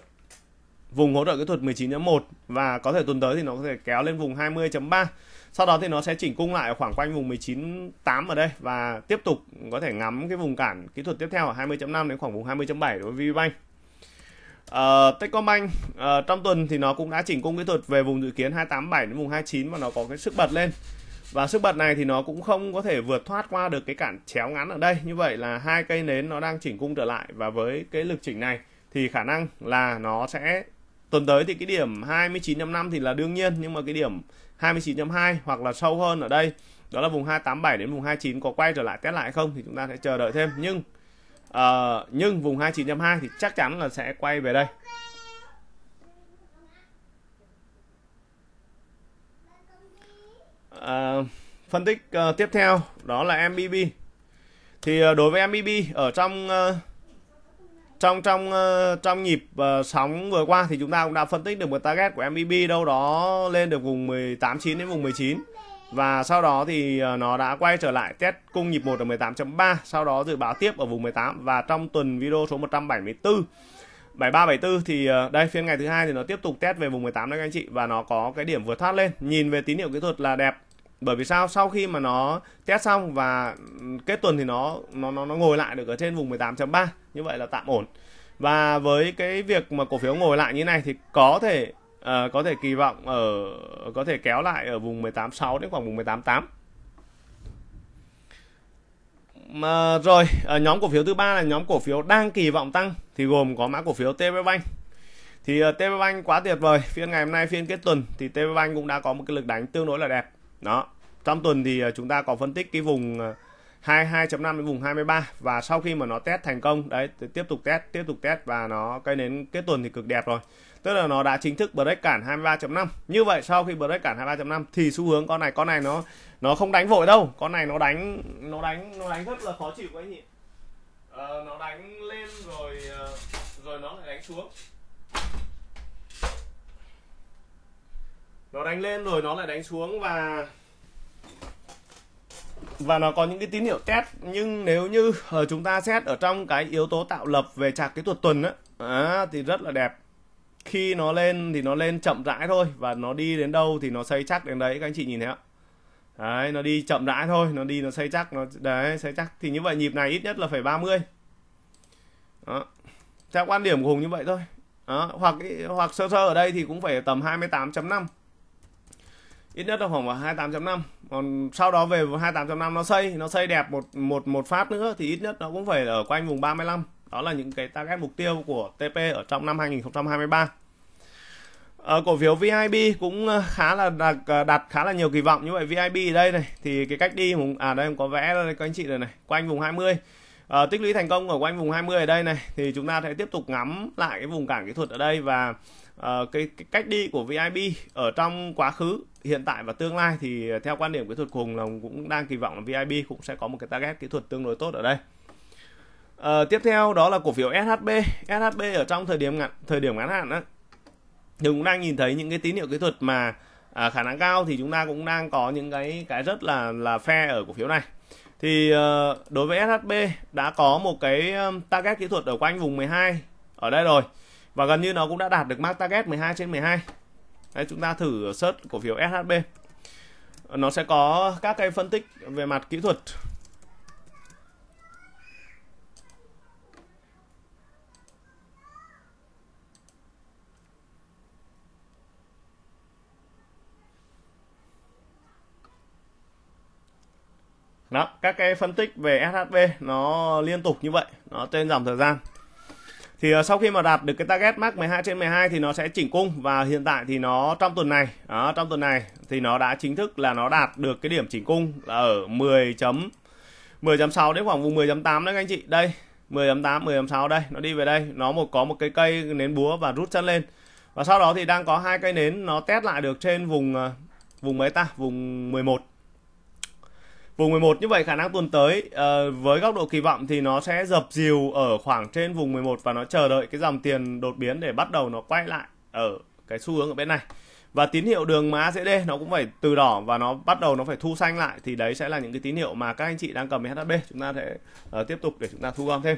S1: vùng hỗ trợ kỹ thuật 19.1 và có thể tuần tới thì nó có thể kéo lên vùng 20.3 sau đó thì nó sẽ chỉnh cung lại ở khoảng quanh vùng 19.8 ở đây và tiếp tục có thể ngắm cái vùng cản kỹ thuật tiếp theo ở 20.5 đến khoảng vùng 20.7 đối với VBank Uh, ờ, Techcombank uh, trong tuần thì nó cũng đã chỉnh cung kỹ thuật về vùng dự kiến 287 đến vùng 29 và nó có cái sức bật lên và sức bật này thì nó cũng không có thể vượt thoát qua được cái cản chéo ngắn ở đây như vậy là hai cây nến nó đang chỉnh cung trở lại và với cái lực chỉnh này thì khả năng là nó sẽ tuần tới thì cái điểm 29.5 thì là đương nhiên nhưng mà cái điểm 29.2 hoặc là sâu hơn ở đây đó là vùng 287 đến vùng 29 có quay trở lại test lại không thì chúng ta sẽ chờ đợi thêm nhưng uh, nhưng vùng 29.2 thì chắc chắn là sẽ quay về đây uh, phân tích uh, tiếp theo đó là MBB thì uh, đối với MBB ở trong uh, trong trong ờ, trong nhịp ờ, sóng vừa qua thì chúng ta cũng đã phân tích được một target của MBB đâu đó lên được vùng 18 9 đến vùng 19 và sau đó thì ờ, nó đã quay trở lại test cung nhịp 1 ở 18.3 sau đó dự báo tiếp ở vùng 18 và trong tuần video số 174 7374 thì đây phiên ngày thứ hai thì nó tiếp tục test về vùng 18 đấy các anh chị và nó có cái điểm vượt thoát lên nhìn về tín hiệu kỹ thuật là đẹp bởi vì sao sau khi mà nó test xong và kết tuần thì nó nó nó, nó ngồi lại được ở trên vùng 18.3 như vậy là tạm ổn và với cái việc mà cổ phiếu ngồi lại như này thì có thể uh, có thể kỳ vọng ở có thể kéo lại ở vùng 18.6 đến khoảng vùng 18.8 mà rồi ở ờ, nhóm cổ phiếu thứ ba là nhóm cổ phiếu đang kỳ vọng tăng thì gồm có mã cổ phiếu TPBank thì uh, ờ, TPBank quá tuyệt vời phiên ngày hôm nay phiên kết tuần thì TPBank cũng đã có một cái lực đánh tương đối là đẹp đó trong tuần thì à, chúng ta có phân tích cái vùng 22.5 à, đến vùng 23 và sau khi mà nó test thành công đấy tiếp tục test tiếp tục test và nó cây nến kết tuần thì cực đẹp rồi tức là nó đã chính thức break cản 23.5 như vậy sau khi break cản 23.5 thì xu hướng con này con này nó nó không đánh vội đâu con này nó đánh nó đánh nó đánh rất là khó chịu các anh chị ờ, nó đánh lên rồi ờ, rồi nó lại đánh xuống nó đánh lên rồi nó lại đánh xuống và và nó có những cái tín hiệu test nhưng nếu như ở ờ, chúng ta xét ở trong cái yếu tố tạo lập về chạc cái tuột tuần á à, thì rất là đẹp khi nó lên thì nó lên chậm rãi thôi và nó đi đến đâu thì nó xây chắc đến đấy các anh chị nhìn thấy không? đấy nó đi chậm rãi thôi nó đi nó xây chắc nó đấy xây chắc thì như vậy nhịp này ít nhất là phải 30 đó. theo quan điểm của hùng như vậy thôi đó. hoặc hoặc sơ sơ ở đây thì cũng phải tầm 28.5 ít nhất là khoảng 28.5 còn sau đó về 28.5 nó xây nó xây đẹp một một một phát nữa thì ít nhất nó cũng phải ở quanh vùng 35 đó là những cái target mục tiêu của TP ở trong năm 2023 ở ờ, cổ phiếu VIB cũng ờ, khá là đặt, ờ, đặt khá là nhiều kỳ vọng như vậy VIB ở đây này thì cái cách đi à đây em có vẽ đây các anh chị rồi này quanh vùng 20 à, tích lũy thành công ở quanh vùng 20 ở đây này thì chúng ta sẽ tiếp tục ngắm lại cái vùng cản kỹ thuật ở đây và Ờ, cái, cái cách đi của VIP ở trong quá khứ hiện tại và tương lai thì ờ, theo quan điểm kỹ thuật cùng là cũng đang kỳ vọng là VIP cũng sẽ có một cái target kỹ thuật tương đối tốt ở đây uh, tiếp theo đó là cổ phiếu SHB SHB ở trong thời điểm ngắn thời điểm ngắn hạn đó chúng cũng đang nhìn thấy những cái tín hiệu kỹ thuật mà à, khả năng cao thì chúng ta cũng đang có những cái cái rất là là phe ở cổ phiếu này thì đối với SHB đã có một cái target kỹ thuật ở quanh vùng 12 ở đây rồi và gần như nó cũng đã đạt được mark target 12 trên 12 Đấy, chúng ta thử search cổ phiếu SHB nó sẽ có các cái phân tích về mặt kỹ thuật đó các cái phân tích về SHB nó liên tục như vậy nó trên dòng thời gian thì ờ, sau khi mà đạt được cái target mắc 12 trên 12 thì nó sẽ chỉnh cung và hiện tại thì nó trong tuần này đó, trong tuần này thì nó đã chính thức là nó đạt được cái điểm chỉnh cung là ở 10 chấm 10.6 đến khoảng vùng 10.8 đấy các anh chị đây 10.8 10.6 đây nó đi về đây nó một có một cái cây nến búa và rút chân lên và sau đó thì đang có hai cây nến nó test lại được trên vùng ờ, vùng mấy ta vùng 11 Vùng 11 như vậy khả năng tuần tới uh, với góc độ kỳ vọng thì nó sẽ dập dìu ở khoảng trên vùng 11 và nó chờ đợi cái dòng tiền đột biến để bắt đầu nó quay lại ở cái xu hướng ở bên này. Và tín hiệu đường má ACD nó cũng phải từ đỏ và nó bắt đầu nó phải thu xanh lại thì đấy sẽ là những cái tín hiệu mà các anh chị đang cầm HHB chúng ta sẽ uh, tiếp tục để chúng ta thu gom thêm.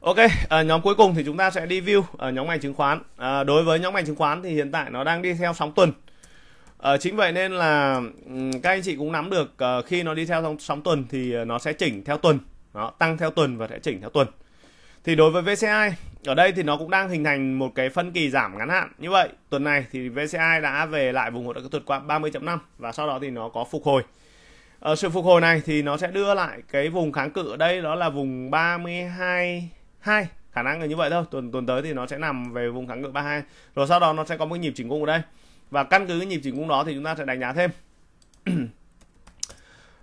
S1: Ok, à, nhóm cuối cùng thì chúng ta sẽ review à, nhóm ngành chứng khoán. À, đối với nhóm ngành chứng khoán thì hiện tại nó đang đi theo sóng tuần. Ờ, chính vậy nên là các anh chị cũng nắm được uh, khi nó đi theo sóng, tuần thì ờ, nó sẽ chỉnh theo tuần nó tăng theo tuần và sẽ chỉnh theo tuần thì đối với VCI ở đây thì nó cũng đang hình thành một cái phân kỳ giảm ngắn hạn như vậy tuần này thì VCI đã về lại vùng hỗ trợ kỹ thuật qua 30.5 và sau đó thì nó có phục hồi ở ờ, sự phục hồi này thì nó sẽ đưa lại cái vùng kháng cự ở đây đó là vùng 32 2 khả năng là như vậy thôi tuần tuần tới thì nó sẽ nằm về vùng kháng cự 32 rồi sau đó nó sẽ có một nhịp chỉnh cung ở đây và căn cứ nhịp chỉnh cung đó thì chúng ta sẽ đánh giá thêm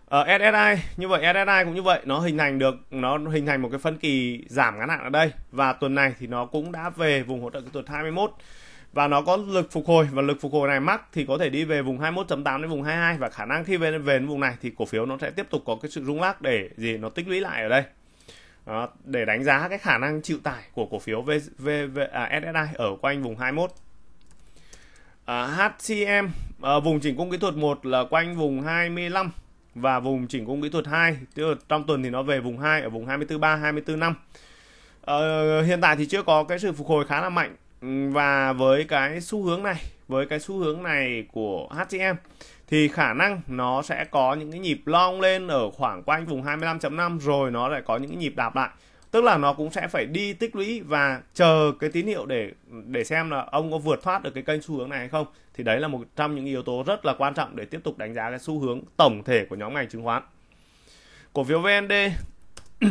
S1: ở ờ, SSI như vậy SSI cũng như vậy nó hình thành được nó hình thành một cái phân kỳ giảm ngắn hạn ở đây và tuần này thì nó cũng đã về vùng hỗ trợ kỹ thuật 21 và nó có lực phục hồi và lực phục hồi này mắc thì có thể đi về vùng 21.8 đến vùng 22 và khả năng khi về về vùng này thì cổ phiếu nó sẽ tiếp tục có cái sự rung lắc để gì nó tích lũy lại ở đây đó, để đánh giá cái khả năng chịu tải của cổ phiếu v, v, v, à, SSI ở quanh vùng 21 à, HCM à, vùng chỉnh cung kỹ thuật 1 là quanh vùng 25 và vùng chỉnh cung kỹ thuật 2 tức là trong tuần thì nó về vùng 2 ở vùng 243 245 à, hiện tại thì chưa có cái sự phục hồi khá là mạnh ừ, và với cái xu hướng này với cái xu hướng này của HCM thì khả năng nó sẽ có những cái nhịp long lên ở khoảng quanh vùng 25.5 rồi nó lại có những cái nhịp đạp lại tức là nó cũng sẽ phải đi tích lũy và chờ cái tín hiệu để để xem là ông có vượt thoát được cái kênh xu hướng này hay không thì đấy là một trong những yếu tố rất là quan trọng để tiếp tục đánh giá cái xu hướng tổng thể của nhóm ngành chứng khoán cổ phiếu VND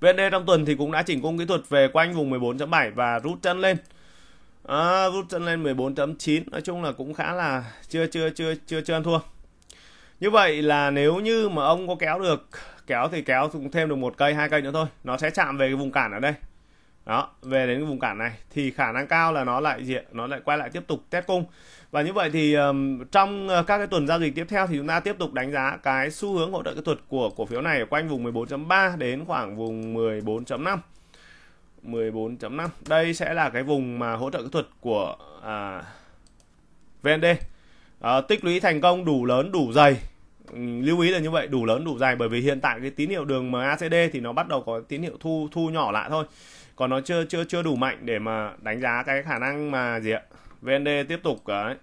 S1: VND trong tuần thì cũng đã chỉnh cung kỹ thuật về quanh vùng 14.7 và rút chân lên à, rút chân lên 14.9 nói chung là cũng khá là chưa chưa chưa chưa chưa ăn thua như vậy là nếu như mà ông có kéo được kéo thì kéo dùng thêm được một cây hai cây nữa thôi nó sẽ chạm về cái vùng cản ở đây đó về đến cái vùng cản này thì khả năng cao là nó lại diện nó lại quay lại tiếp tục test cung và như vậy thì um, trong ờ, các cái tuần giao dịch tiếp theo thì chúng ta tiếp tục đánh giá cái xu hướng hỗ trợ kỹ thuật của cổ phiếu này ở quanh vùng 14.3 đến khoảng vùng 14.5 14.5 đây sẽ là cái vùng mà hỗ trợ kỹ thuật của à, VND à, ờ, tích lũy thành công đủ lớn đủ dày Ừ, lưu ý là như vậy đủ lớn đủ dài bởi vì hiện tại cái tín hiệu đường MACD thì nó bắt đầu có tín hiệu thu thu nhỏ lại thôi còn nó chưa chưa chưa đủ mạnh để mà đánh giá cái khả năng mà gì ạ VND tiếp tục đấy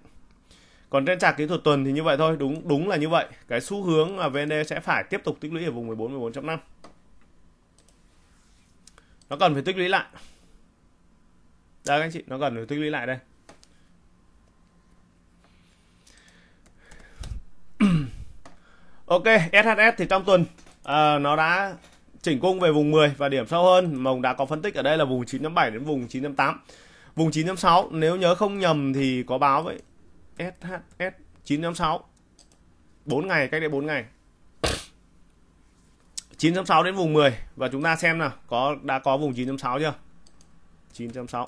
S1: còn trên chart kỹ thuật tuần thì như vậy thôi đúng đúng là như vậy cái xu hướng là VND sẽ phải tiếp tục tích lũy ở vùng 14 14.5 nó cần phải tích lũy lại đây các anh chị nó cần phải tích lũy lại đây Ok, SHS thì trong tuần uh, nó đã chỉnh cung về vùng 10 và điểm sâu hơn. Mồng đã có phân tích ở đây là vùng 9.7 đến vùng 9.8. Vùng 9.6 nếu nhớ không nhầm thì có báo với SHS 9.6. 4 ngày cách đây 4 ngày. 9.6 đến vùng 10 và chúng ta xem nào, có đã có vùng 9.6 chưa? 9.6.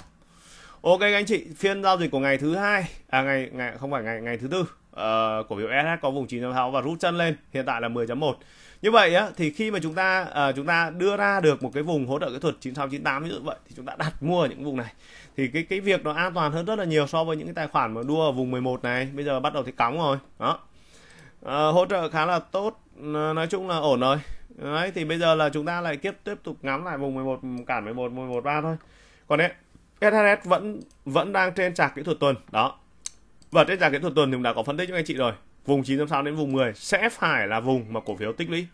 S1: Ok các anh chị, phiên giao dịch của ngày thứ hai à ngày ngày không phải ngày ngày thứ tư uh, cổ phiếu SH có vùng 9.6 và rút chân lên hiện tại là 10.1 như vậy á, thì khi mà chúng ta uh, chúng ta đưa ra được một cái vùng hỗ trợ kỹ thuật 9698 như vậy thì chúng ta đặt mua ở những vùng này thì cái cái việc nó an toàn hơn rất là nhiều so với những cái tài khoản mà đua ở vùng 11 này bây giờ bắt đầu thì cóng rồi đó uh, hỗ trợ khá là tốt nói chung là ổn rồi đấy thì bây giờ là chúng ta lại tiếp tiếp tục ngắm lại vùng 11 cản 11 11 3 thôi còn đấy SHS vẫn vẫn đang trên trạc kỹ thuật tuần đó và trên trang kỹ thuật tuần thì cũng đã có phân tích cho anh chị rồi. Vùng 9.6 đến vùng 10 sẽ phải là vùng mà cổ phiếu tích lũy.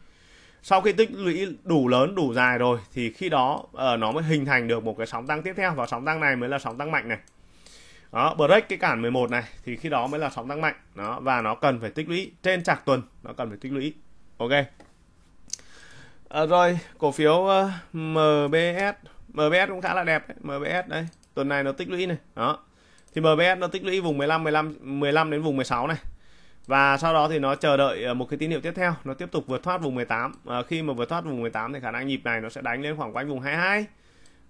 S1: Sau khi tích lũy đủ lớn, đủ dài rồi thì khi đó uh, nó mới hình thành được một cái sóng tăng tiếp theo và sóng tăng này mới là sóng tăng mạnh này. Đó, break cái cản 11 này thì khi đó mới là sóng tăng mạnh. Đó và nó cần phải tích lũy trên chạc tuần, nó cần phải tích lũy. Ok. À, rồi, cổ phiếu uh, ờ, MBS, MBS cũng khá là đẹp đấy, MBS đây, tuần này nó tích lũy này, đó thì MBS nó tích lũy vùng 15 15 15 đến vùng 16 này và sau đó thì nó chờ đợi ờ, một cái tín hiệu tiếp theo nó tiếp tục vượt thoát vùng 18 à, ờ, khi mà vượt thoát vùng 18 thì khả năng nhịp này nó sẽ đánh lên khoảng quanh vùng 22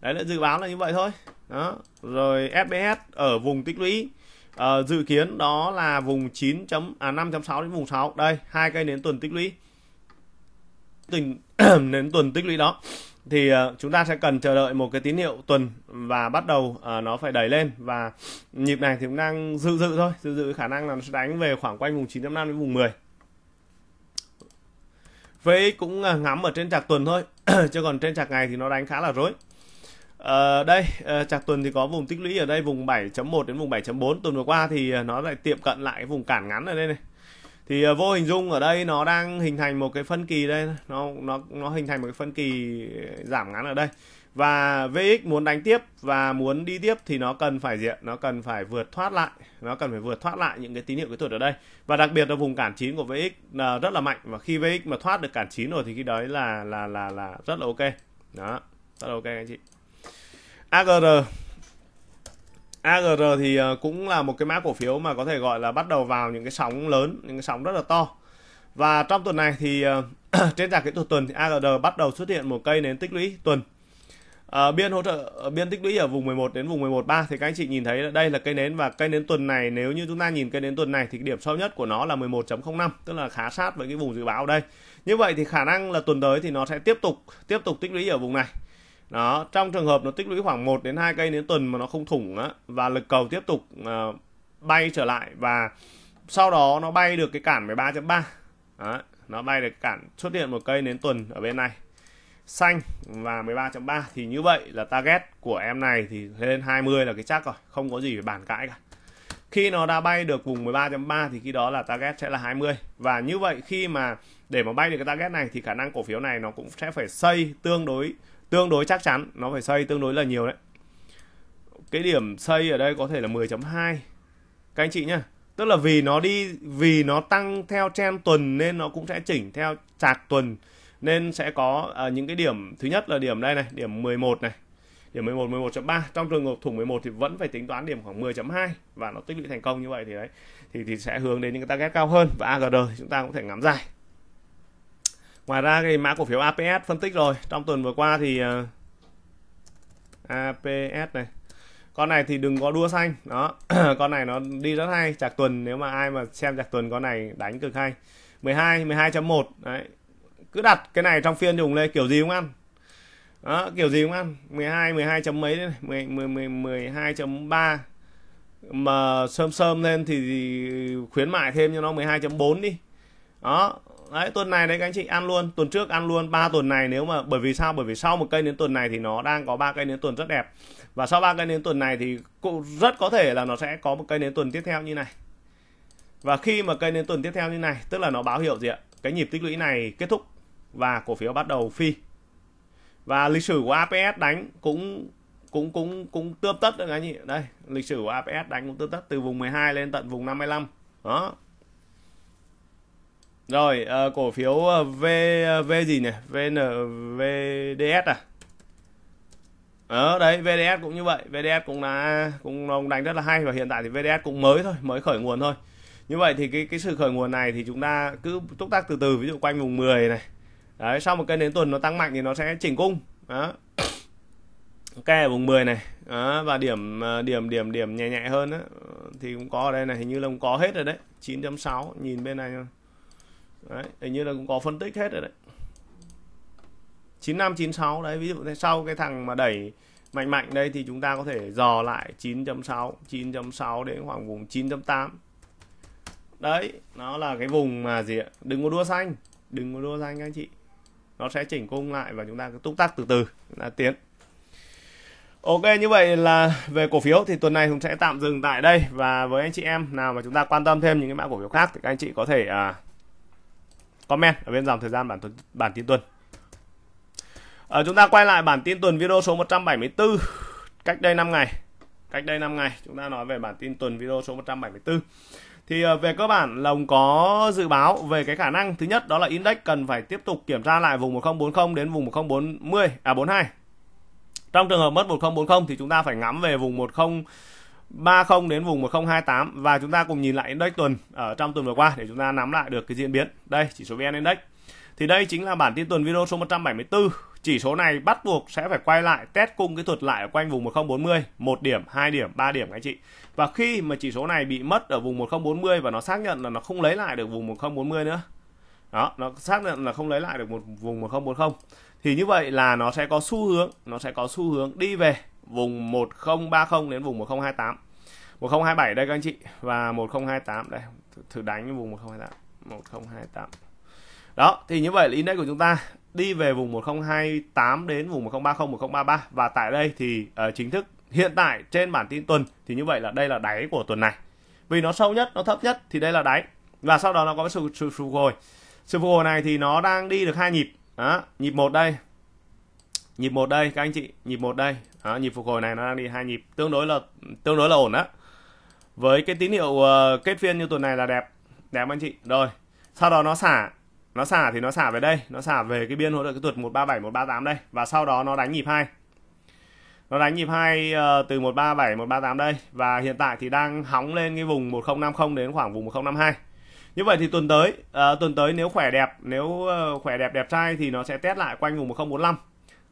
S1: đấy là dự báo là như vậy thôi đó rồi SBS ở vùng tích lũy à, dự kiến đó là vùng 9 chấm à, 5.6 đến vùng 6 đây hai cây nến tuần tích lũy tình nến tuần tích lũy đó thì ờ, chúng ta sẽ cần chờ đợi một cái tín hiệu tuần và bắt đầu ờ, nó phải đẩy lên và nhịp này thì cũng đang dự dự thôi dự dự khả năng là nó sẽ đánh về khoảng quanh vùng 9.5 đến vùng 10 với cũng ờ, ngắm ở trên chạc tuần thôi chứ còn trên chạc ngày thì nó đánh khá là rối Ờ, đây uh, chạc tuần thì có vùng tích lũy ở đây vùng 7.1 đến vùng 7.4 tuần vừa qua thì nó lại tiệm cận lại vùng cản ngắn ở đây này thì ờ, vô hình dung ở đây nó đang hình thành một cái phân kỳ đây nó nó nó hình thành một cái phân kỳ giảm ngắn ở đây và VX muốn đánh tiếp và muốn đi tiếp thì nó cần phải diện nó cần phải vượt thoát lại nó cần phải vượt thoát lại những cái tín hiệu kỹ thuật ở đây và đặc biệt là vùng cản chín của VX là ờ, rất là mạnh và khi VX mà thoát được cản chín rồi thì khi đó là là là là rất là ok đó rất là ok anh chị AGR AGR thì ờ, cũng là một cái mã cổ phiếu mà có thể gọi là bắt đầu vào những cái sóng lớn, những cái sóng rất là to. Và trong tuần này thì ờ, trên dạng kỹ thuật tuần thì AGR bắt đầu xuất hiện một cây nến tích lũy tuần. À, biên hỗ trợ biên tích lũy ở vùng 11 đến vùng 11.3 thì các anh chị nhìn thấy đây là cây nến và cây nến tuần này nếu như chúng ta nhìn cây nến tuần này thì điểm sâu nhất của nó là 11.05 tức là khá sát với cái vùng dự báo đây. Như vậy thì khả năng là tuần tới thì nó sẽ tiếp tục tiếp tục tích lũy ở vùng này đó trong trường hợp nó tích lũy khoảng 1 đến 2 cây đến tuần mà nó không thủng á và lực cầu tiếp tục uh, bay trở lại và sau đó nó bay được cái cản 13.3 đó, nó bay được cản xuất hiện một cây đến tuần ở bên này xanh và 13.3 thì như vậy là target của em này thì lên 20 là cái chắc rồi không có gì phải bàn cãi cả khi nó đã bay được vùng 13.3 thì khi đó là target sẽ là 20 và như vậy khi mà để mà bay được cái target này thì khả năng cổ phiếu này nó cũng sẽ phải xây tương đối tương đối chắc chắn nó phải xây tương đối là nhiều đấy cái điểm xây ở đây có thể là 10.2 các anh chị nhá tức là vì nó đi vì nó tăng theo trend tuần nên nó cũng sẽ chỉnh theo chạc tuần nên sẽ có à, những cái điểm thứ nhất là điểm đây này điểm 11 này điểm 11 11.3 trong trường hợp thủng 11 thì vẫn phải tính toán điểm khoảng 10.2 và nó tích lũy thành công như vậy thì đấy thì thì sẽ hướng đến những cái target cao hơn và AGR chúng ta cũng thể ngắm dài ngoài ra cái mã cổ phiếu APS phân tích rồi trong tuần vừa qua thì uh, ờ, APS này con này thì đừng có đua xanh đó con này nó đi rất hay chạc tuần nếu mà ai mà xem chạc tuần con này đánh cực hay 12 12.1 đấy cứ đặt cái này trong phiên dùng lên kiểu gì cũng ăn đó, kiểu gì cũng ăn 12 12 chấm mấy đấy 12 chấm 3 mà sơm sơm lên thì khuyến mại thêm cho nó 12.4 đi đó đấy tuần này đấy các anh chị ăn luôn tuần trước ăn luôn ba tuần này nếu mà bởi vì sao bởi vì sau một cây đến tuần này thì nó đang có ba cây đến tuần rất đẹp và sau ba cây đến tuần này thì cũng rất có thể là nó sẽ có một cây đến tuần tiếp theo như này và khi mà cây đến tuần tiếp theo như này tức là nó báo hiệu gì ạ cái nhịp tích lũy này kết thúc và cổ phiếu bắt đầu phi và lịch sử của APS đánh cũng cũng cũng cũng tươm tất đấy anh chị đây lịch sử của APS đánh cũng tươm tất từ vùng 12 lên tận vùng 55 đó rồi, à, cổ phiếu ờ, V ờ, V gì nhỉ? VN VDS à? Đó, đấy VDS cũng như vậy, VDS cũng là cũng ông đánh rất là hay và hiện tại thì VDS cũng mới thôi, mới khởi nguồn thôi. Như vậy thì cái cái sự khởi nguồn này thì chúng ta cứ túc tác từ từ ví dụ quanh vùng 10 này. Đấy, sau một cơn đến tuần nó tăng mạnh thì nó sẽ chỉnh cung. Đó. Ok vùng 10 này. Đó, và điểm điểm điểm điểm nhẹ nhẹ hơn đó. thì cũng có ở đây này, hình như là cũng có hết rồi đấy. 9.6 nhìn bên này thôi đấy, hình như là cũng có phân tích hết rồi đấy 9596 đấy ví dụ sau cái thằng mà đẩy mạnh mạnh đây thì chúng ta có thể dò lại 9.6 9.6 đến khoảng vùng 9.8 đấy nó là cái vùng mà gì ạ đừng có đua xanh đừng có đua xanh anh chị nó sẽ chỉnh cung lại và chúng ta cứ túc tắc từ từ là tiến Ok như vậy là về cổ phiếu thì tuần này cũng sẽ tạm dừng tại đây và với anh chị em nào mà chúng ta quan tâm thêm những cái mã cổ phiếu khác thì các anh chị có thể à, comment ở bên dòng thời gian bản tuần bản tin tuần Ở ờ, chúng ta quay lại bản tin tuần video số 174 cách đây 5 ngày cách đây 5 ngày chúng ta nói về bản tin tuần video số 174 thì ờ, về cơ bản lồng có dự báo về cái khả năng thứ nhất đó là index cần phải tiếp tục kiểm tra lại vùng 1040 đến vùng 1040 à 42 trong trường hợp mất 1040 thì chúng ta phải ngắm về vùng 10 30 đến vùng 1028 và chúng ta cùng nhìn lại index tuần ở trong tuần vừa qua để chúng ta nắm lại được cái diễn biến. Đây, chỉ số VN Index. Thì đây chính là bản tin tuần video số 174. Chỉ số này bắt buộc sẽ phải quay lại test cung kỹ thuật lại ở quanh vùng 1040, một điểm, 2 điểm, 3 điểm anh chị. Và khi mà chỉ số này bị mất ở vùng 1040 và nó xác nhận là nó không lấy lại được vùng 1040 nữa. Đó, nó xác nhận là không lấy lại được một vùng 1040 thì như vậy là nó sẽ có xu hướng, nó sẽ có xu hướng đi về vùng 1030 đến vùng 1028 1027 đây các anh chị và 1028 đây thử đánh vùng 1028 1028 đó thì như vậy là index của chúng ta đi về vùng 1028 đến vùng 1030 1033 và tại đây thì uh, chính thức hiện tại trên bản tin tuần thì như vậy là đây là đáy của tuần này vì nó sâu nhất nó thấp nhất thì đây là đáy và sau đó nó có sự sự phục hồi sự phục hồi này thì nó đang đi được hai nhịp đó, nhịp một đây nhịp một đây các anh chị nhịp một đây đó, nhịp phục hồi này nó đang đi hai nhịp tương đối là tương đối là ổn á với cái tín hiệu uh, kết phiên như tuần này là đẹp đẹp anh chị rồi sau đó nó xả nó xả thì nó xả về đây nó xả về cái biên hỗ trợ kỹ thuật 137 138 đây và sau đó nó đánh nhịp hai nó đánh nhịp hai uh, từ 137 138 đây và hiện tại thì đang hóng lên cái vùng 1050 đến khoảng vùng 1052 như vậy thì tuần tới uh, tuần tới nếu khỏe đẹp nếu uh, khỏe đẹp đẹp trai thì nó sẽ test lại quanh vùng 1045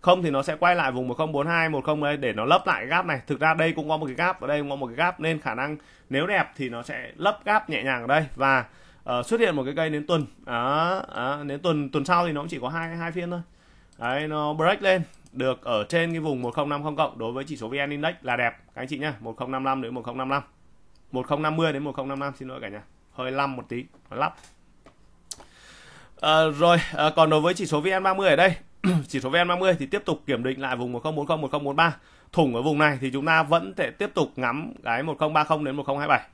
S1: không thì nó sẽ quay lại vùng 1042 10 đây để nó lấp lại gap này thực ra đây cũng có một cái gap ở đây cũng có một cái gap nên khả năng nếu đẹp thì nó sẽ lấp gap nhẹ nhàng ở đây và uh, xuất hiện một cái cây đến tuần đó, đó, đến tuần tuần sau thì nó cũng chỉ có hai hai phiên thôi đấy nó break lên được ở trên cái vùng 1050 cộng đối với chỉ số VN Index là đẹp các anh chị nhá 1055 đến 1055 1050 đến 1055 xin lỗi cả nhà hơi lăm một tí lắp à, rồi à, còn đối với chỉ số VN30 ở đây chỉ số VN30 thì tiếp tục kiểm định lại vùng 1040 1043 thủng ở vùng này thì chúng ta vẫn sẽ tiếp tục ngắm cái 1030 đến 1027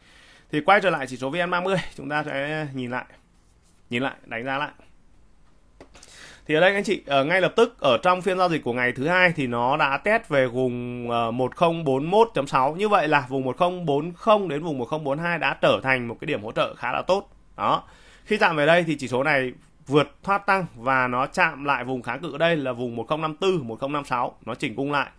S1: thì quay trở lại chỉ số VN30 chúng ta sẽ nhìn lại nhìn lại đánh giá lại thì ở đây anh chị ở ngay lập tức ở trong phiên giao dịch của ngày thứ hai thì nó đã test về vùng 1041.6 ờ, như vậy là vùng 1040 đến vùng 1042 đã trở thành một cái điểm hỗ trợ khá là tốt đó khi chạm về đây thì chỉ số này vượt thoát tăng và nó chạm lại vùng kháng cự đây là vùng 1054 1056 nó chỉnh cung lại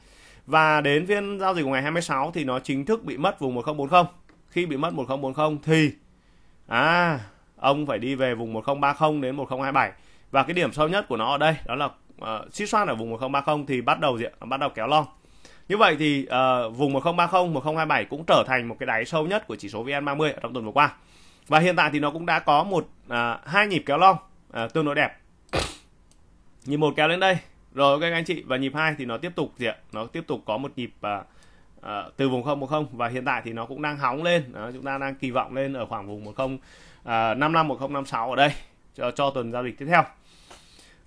S1: và đến phiên giao dịch của ngày 26 thì nó chính thức bị mất vùng 1040 khi bị mất 1040 thì à ông phải đi về vùng 1030 đến 1027 và cái điểm sâu nhất của nó ở đây đó là uh, xích ở vùng 1030 thì bắt đầu gì ạ? bắt đầu kéo long như vậy thì uh, vùng 1030 1027 cũng trở thành một cái đáy sâu nhất của chỉ số VN30 trong tuần vừa qua và hiện tại thì nó cũng đã có một uh, hai nhịp kéo long à, tương đối đẹp nhịp một kéo lên đây rồi các anh chị và nhịp hai thì nó tiếp tục gì ạ nó tiếp tục có một nhịp à, à, từ vùng không và hiện tại thì nó cũng đang hóng lên đó, chúng ta đang kỳ vọng lên ở khoảng vùng một không à, năm năm một không năm sáu ở đây cho, cho tuần giao dịch tiếp theo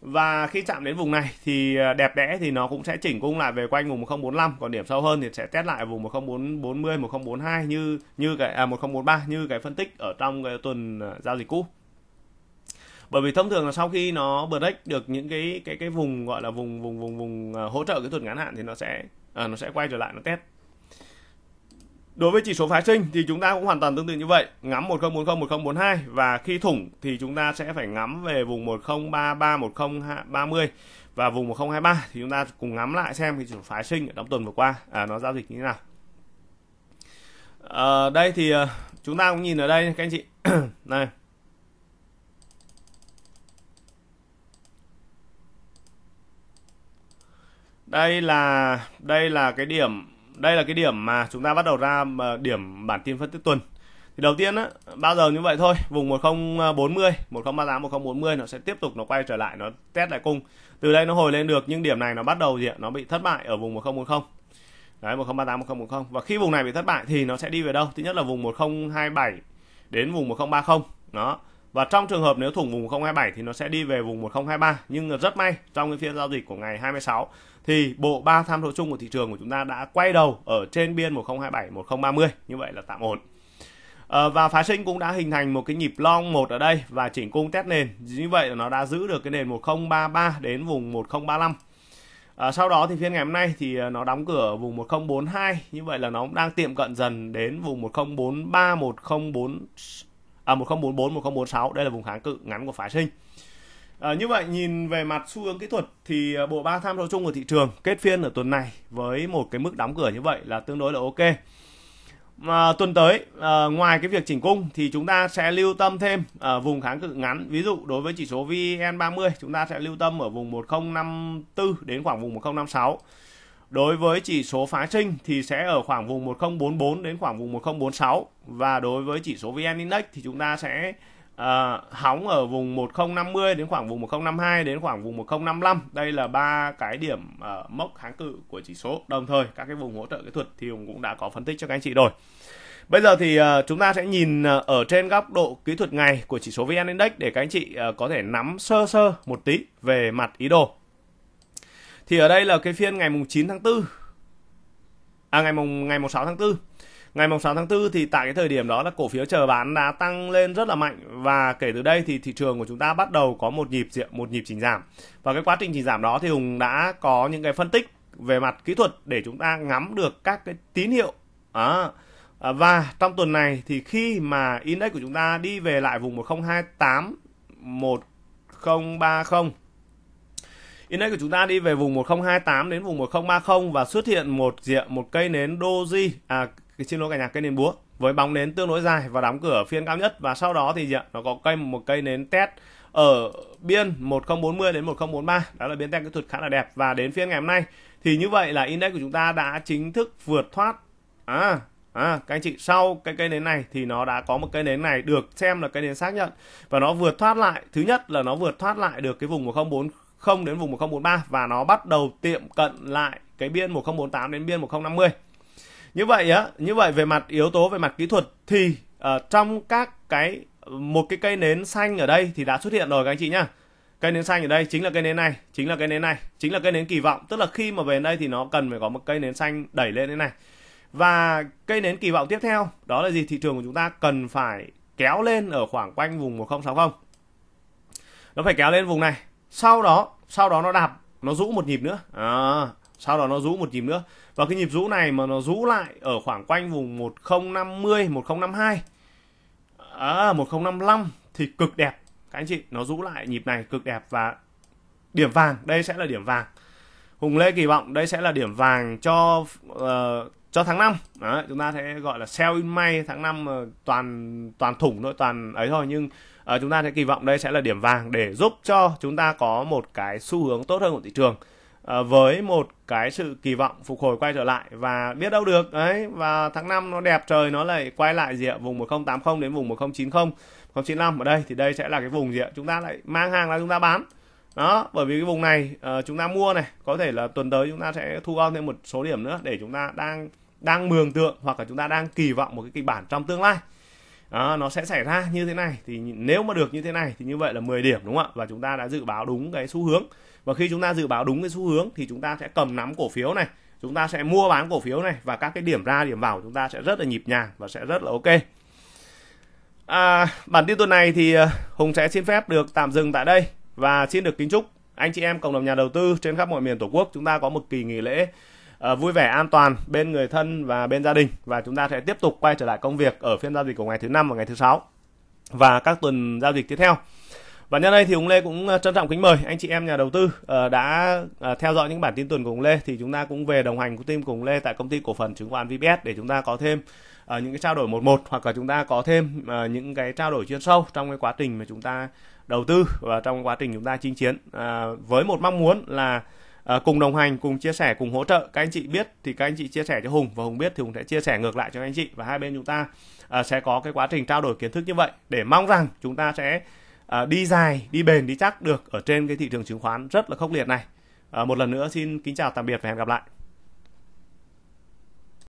S1: và khi chạm đến vùng này thì à, đẹp đẽ thì nó cũng sẽ chỉnh cung lại về quanh vùng 1045 còn điểm sâu hơn thì sẽ test lại ở vùng 1440 1042 như như cái à 1043 như cái phân tích ở trong cái tuần à, giao dịch cũ bởi vì thông thường là sau khi nó break được những cái cái cái vùng gọi là vùng vùng vùng vùng à, hỗ trợ kỹ thuật ngắn hạn thì nó sẽ à, nó sẽ quay trở lại nó test Đối với chỉ số phái sinh thì chúng ta cũng hoàn toàn tương tự như vậy, ngắm 1040 1042 và khi thủng thì chúng ta sẽ phải ngắm về vùng 1033 1030 và vùng 1023 thì chúng ta cùng ngắm lại xem cái chỉ số phái sinh ở trong tuần vừa qua à, nó giao dịch như thế nào. À, đây thì à, chúng ta cũng nhìn ở đây các anh chị. này đây là đây là cái điểm đây là cái điểm mà chúng ta bắt đầu ra điểm bản tin phân tích tuần thì đầu tiên á, bao giờ như vậy thôi vùng 1040 1038 1040 nó sẽ tiếp tục nó quay trở lại nó test lại cung từ đây nó hồi lên được nhưng điểm này nó bắt đầu gì nó bị thất bại ở vùng 1040 đấy 1038 1040 và khi vùng này bị thất bại thì nó sẽ đi về đâu thứ nhất là vùng 1027 đến vùng 1030 đó và trong trường hợp nếu thủng vùng 1027 thì nó sẽ đi về vùng 1023 nhưng rất may trong cái phiên giao dịch của ngày 26 thì bộ ba tham số chung của thị trường của chúng ta đã quay đầu ở trên biên 1027 1030 như vậy là tạm ổn à, và phá sinh cũng đã hình thành một cái nhịp long một ở đây và chỉnh cung test nền như vậy là nó đã giữ được cái nền 1033 đến vùng 1035 À, ờ, sau đó thì phiên ngày hôm nay thì ờ, nó đóng cửa ở vùng 1042 như vậy là nó cũng đang tiệm cận dần đến vùng 1043 104 à, 1044 1046 đây là vùng kháng cự ngắn của phái sinh À, như vậy nhìn về mặt xu hướng kỹ thuật thì à, bộ ba tham số chung của thị trường kết phiên ở tuần này với một cái mức đóng cửa như vậy là tương đối là ok. Mà tuần tới à, ngoài cái việc chỉnh cung thì chúng ta sẽ lưu tâm thêm ở vùng kháng cự ngắn. Ví dụ đối với chỉ số VN30 chúng ta sẽ lưu tâm ở vùng 1054 đến khoảng vùng 1056. Đối với chỉ số phái sinh thì sẽ ở khoảng vùng 1044 đến khoảng vùng 1046 và đối với chỉ số VN Index thì chúng ta sẽ uh, hóng ở vùng 1050 đến khoảng vùng 1052 đến khoảng vùng 1055. Đây là ba cái điểm uh, mốc kháng cự của chỉ số. Đồng thời các cái vùng hỗ trợ kỹ thuật thì Hùng cũng đã có phân tích cho các anh chị rồi. Bây giờ thì uh, chúng ta sẽ nhìn uh, ở trên góc độ kỹ thuật ngày của chỉ số VN Index để các anh chị uh, có thể nắm sơ sơ một tí về mặt ý đồ thì ở đây là cái phiên ngày mùng 9 tháng 4 à ngày mùng ngày mùng 6 tháng 4 ngày mùng 6 tháng 4 thì tại cái thời điểm đó là cổ phiếu chờ bán đã tăng lên rất là mạnh và kể từ đây thì thị trường của chúng ta bắt đầu có một nhịp diện một nhịp chỉnh giảm và cái quá trình chỉnh giảm đó thì Hùng đã có những cái phân tích về mặt kỹ thuật để chúng ta ngắm được các cái tín hiệu à, và trong tuần này thì khi mà index của chúng ta đi về lại vùng 1028 1030 Index của chúng ta đi về vùng 1028 đến vùng 1030 và xuất hiện một diện một cây nến doji à cái xin lỗi cả nhà cây nến búa với bóng nến tương đối dài và đóng cửa phiên cao nhất và sau đó thì diện nó có cây một cây nến test ở biên 1040 đến 1043 đó là biên test kỹ thuật khá là đẹp và đến phiên ngày hôm nay thì như vậy là index của chúng ta đã chính thức vượt thoát à À, các anh chị sau cái cây nến này thì nó đã có một cây nến này được xem là cây nến xác nhận và nó vượt thoát lại thứ nhất là nó vượt thoát lại được cái vùng 1040 0 đến vùng 1043 và nó bắt đầu tiệm cận lại cái biên 1048 đến biên 1050. Như vậy á, như vậy về mặt yếu tố về mặt kỹ thuật thì uh, trong các cái một cái cây nến xanh ở đây thì đã xuất hiện rồi các anh chị nhá. Cây nến xanh ở đây chính là cây nến này, chính là cây nến này, chính là cây nến kỳ vọng, tức là khi mà về đây thì nó cần phải có một cây nến xanh đẩy lên thế này. Và cây nến kỳ vọng tiếp theo đó là gì? Thị trường của chúng ta cần phải kéo lên ở khoảng quanh vùng 1060. Nó phải kéo lên vùng này sau đó sau đó nó đạp nó rũ một nhịp nữa à, sau đó nó rũ một nhịp nữa và cái nhịp rũ này mà nó rũ lại ở khoảng quanh vùng 1050 1052 à, 1055 thì cực đẹp các anh chị nó rũ lại nhịp này cực đẹp và điểm vàng đây sẽ là điểm vàng Hùng Lê kỳ vọng đây sẽ là điểm vàng cho uh, cho tháng 5 Đấy, chúng ta sẽ gọi là sell in May tháng 5 uh, ờ, toàn toàn thủng thôi toàn ấy thôi nhưng à, chúng ta sẽ kỳ vọng đây sẽ là điểm vàng để giúp cho chúng ta có một cái xu hướng tốt hơn của thị trường à, với một cái sự kỳ vọng phục hồi quay trở lại và biết đâu được đấy và tháng 5 nó đẹp trời nó lại quay lại gì ạ vùng 1080 đến vùng 1090 1095 ở đây thì đây sẽ là cái vùng gì ạ chúng ta lại mang hàng ra chúng ta bán đó bởi vì cái vùng này uh, chúng ta mua này có thể là tuần tới chúng ta sẽ thu gom thêm một số điểm nữa để chúng ta đang đang mường tượng hoặc là chúng ta đang kỳ vọng một cái kịch bản trong tương lai à, nó sẽ xảy ra như thế này thì nếu mà được như thế này thì như vậy là 10 điểm đúng không ạ và chúng ta đã dự báo đúng cái xu hướng và khi chúng ta dự báo đúng cái xu hướng thì chúng ta sẽ cầm nắm cổ phiếu này chúng ta sẽ mua bán cổ phiếu này và các cái điểm ra điểm vào chúng ta sẽ rất là nhịp nhàng và sẽ rất là ok à, bản tin tuần này thì à, hùng sẽ xin phép được tạm dừng tại đây và xin được kính chúc anh chị em cộng đồng nhà đầu tư trên khắp mọi miền tổ quốc chúng ta có một kỳ nghỉ lễ Ờ, vui vẻ an toàn bên người thân và bên gia đình và chúng ta sẽ tiếp tục quay trở lại công việc ở phiên giao dịch của ngày thứ năm và ngày thứ sáu và các tuần giao dịch tiếp theo và nhân đây thì ông Lê cũng ờ, trân trọng kính mời anh chị em nhà đầu tư ờ, đã theo dõi những bản tin tuần của ông Lê thì chúng ta cũng về đồng hành cùng team cùng Lê tại công ty cổ phần chứng khoán VPS để chúng ta có thêm những cái trao đổi một một hoặc là chúng ta có thêm những cái trao đổi chuyên sâu trong cái quá trình mà chúng ta đầu tư và trong quá trình chúng ta chinh chiến với một mong muốn là Ờ, cùng đồng hành, cùng chia sẻ, cùng hỗ trợ. Các anh chị biết thì các anh chị chia sẻ cho Hùng và Hùng biết thì Hùng sẽ chia sẻ ngược lại cho anh chị và hai bên chúng ta à, sẽ có cái quá trình trao đổi kiến thức như vậy để mong rằng chúng ta sẽ à, đi dài, đi bền, đi chắc được ở trên cái thị trường chứng khoán rất là khốc liệt này. À, một lần nữa xin kính chào tạm biệt và hẹn gặp lại.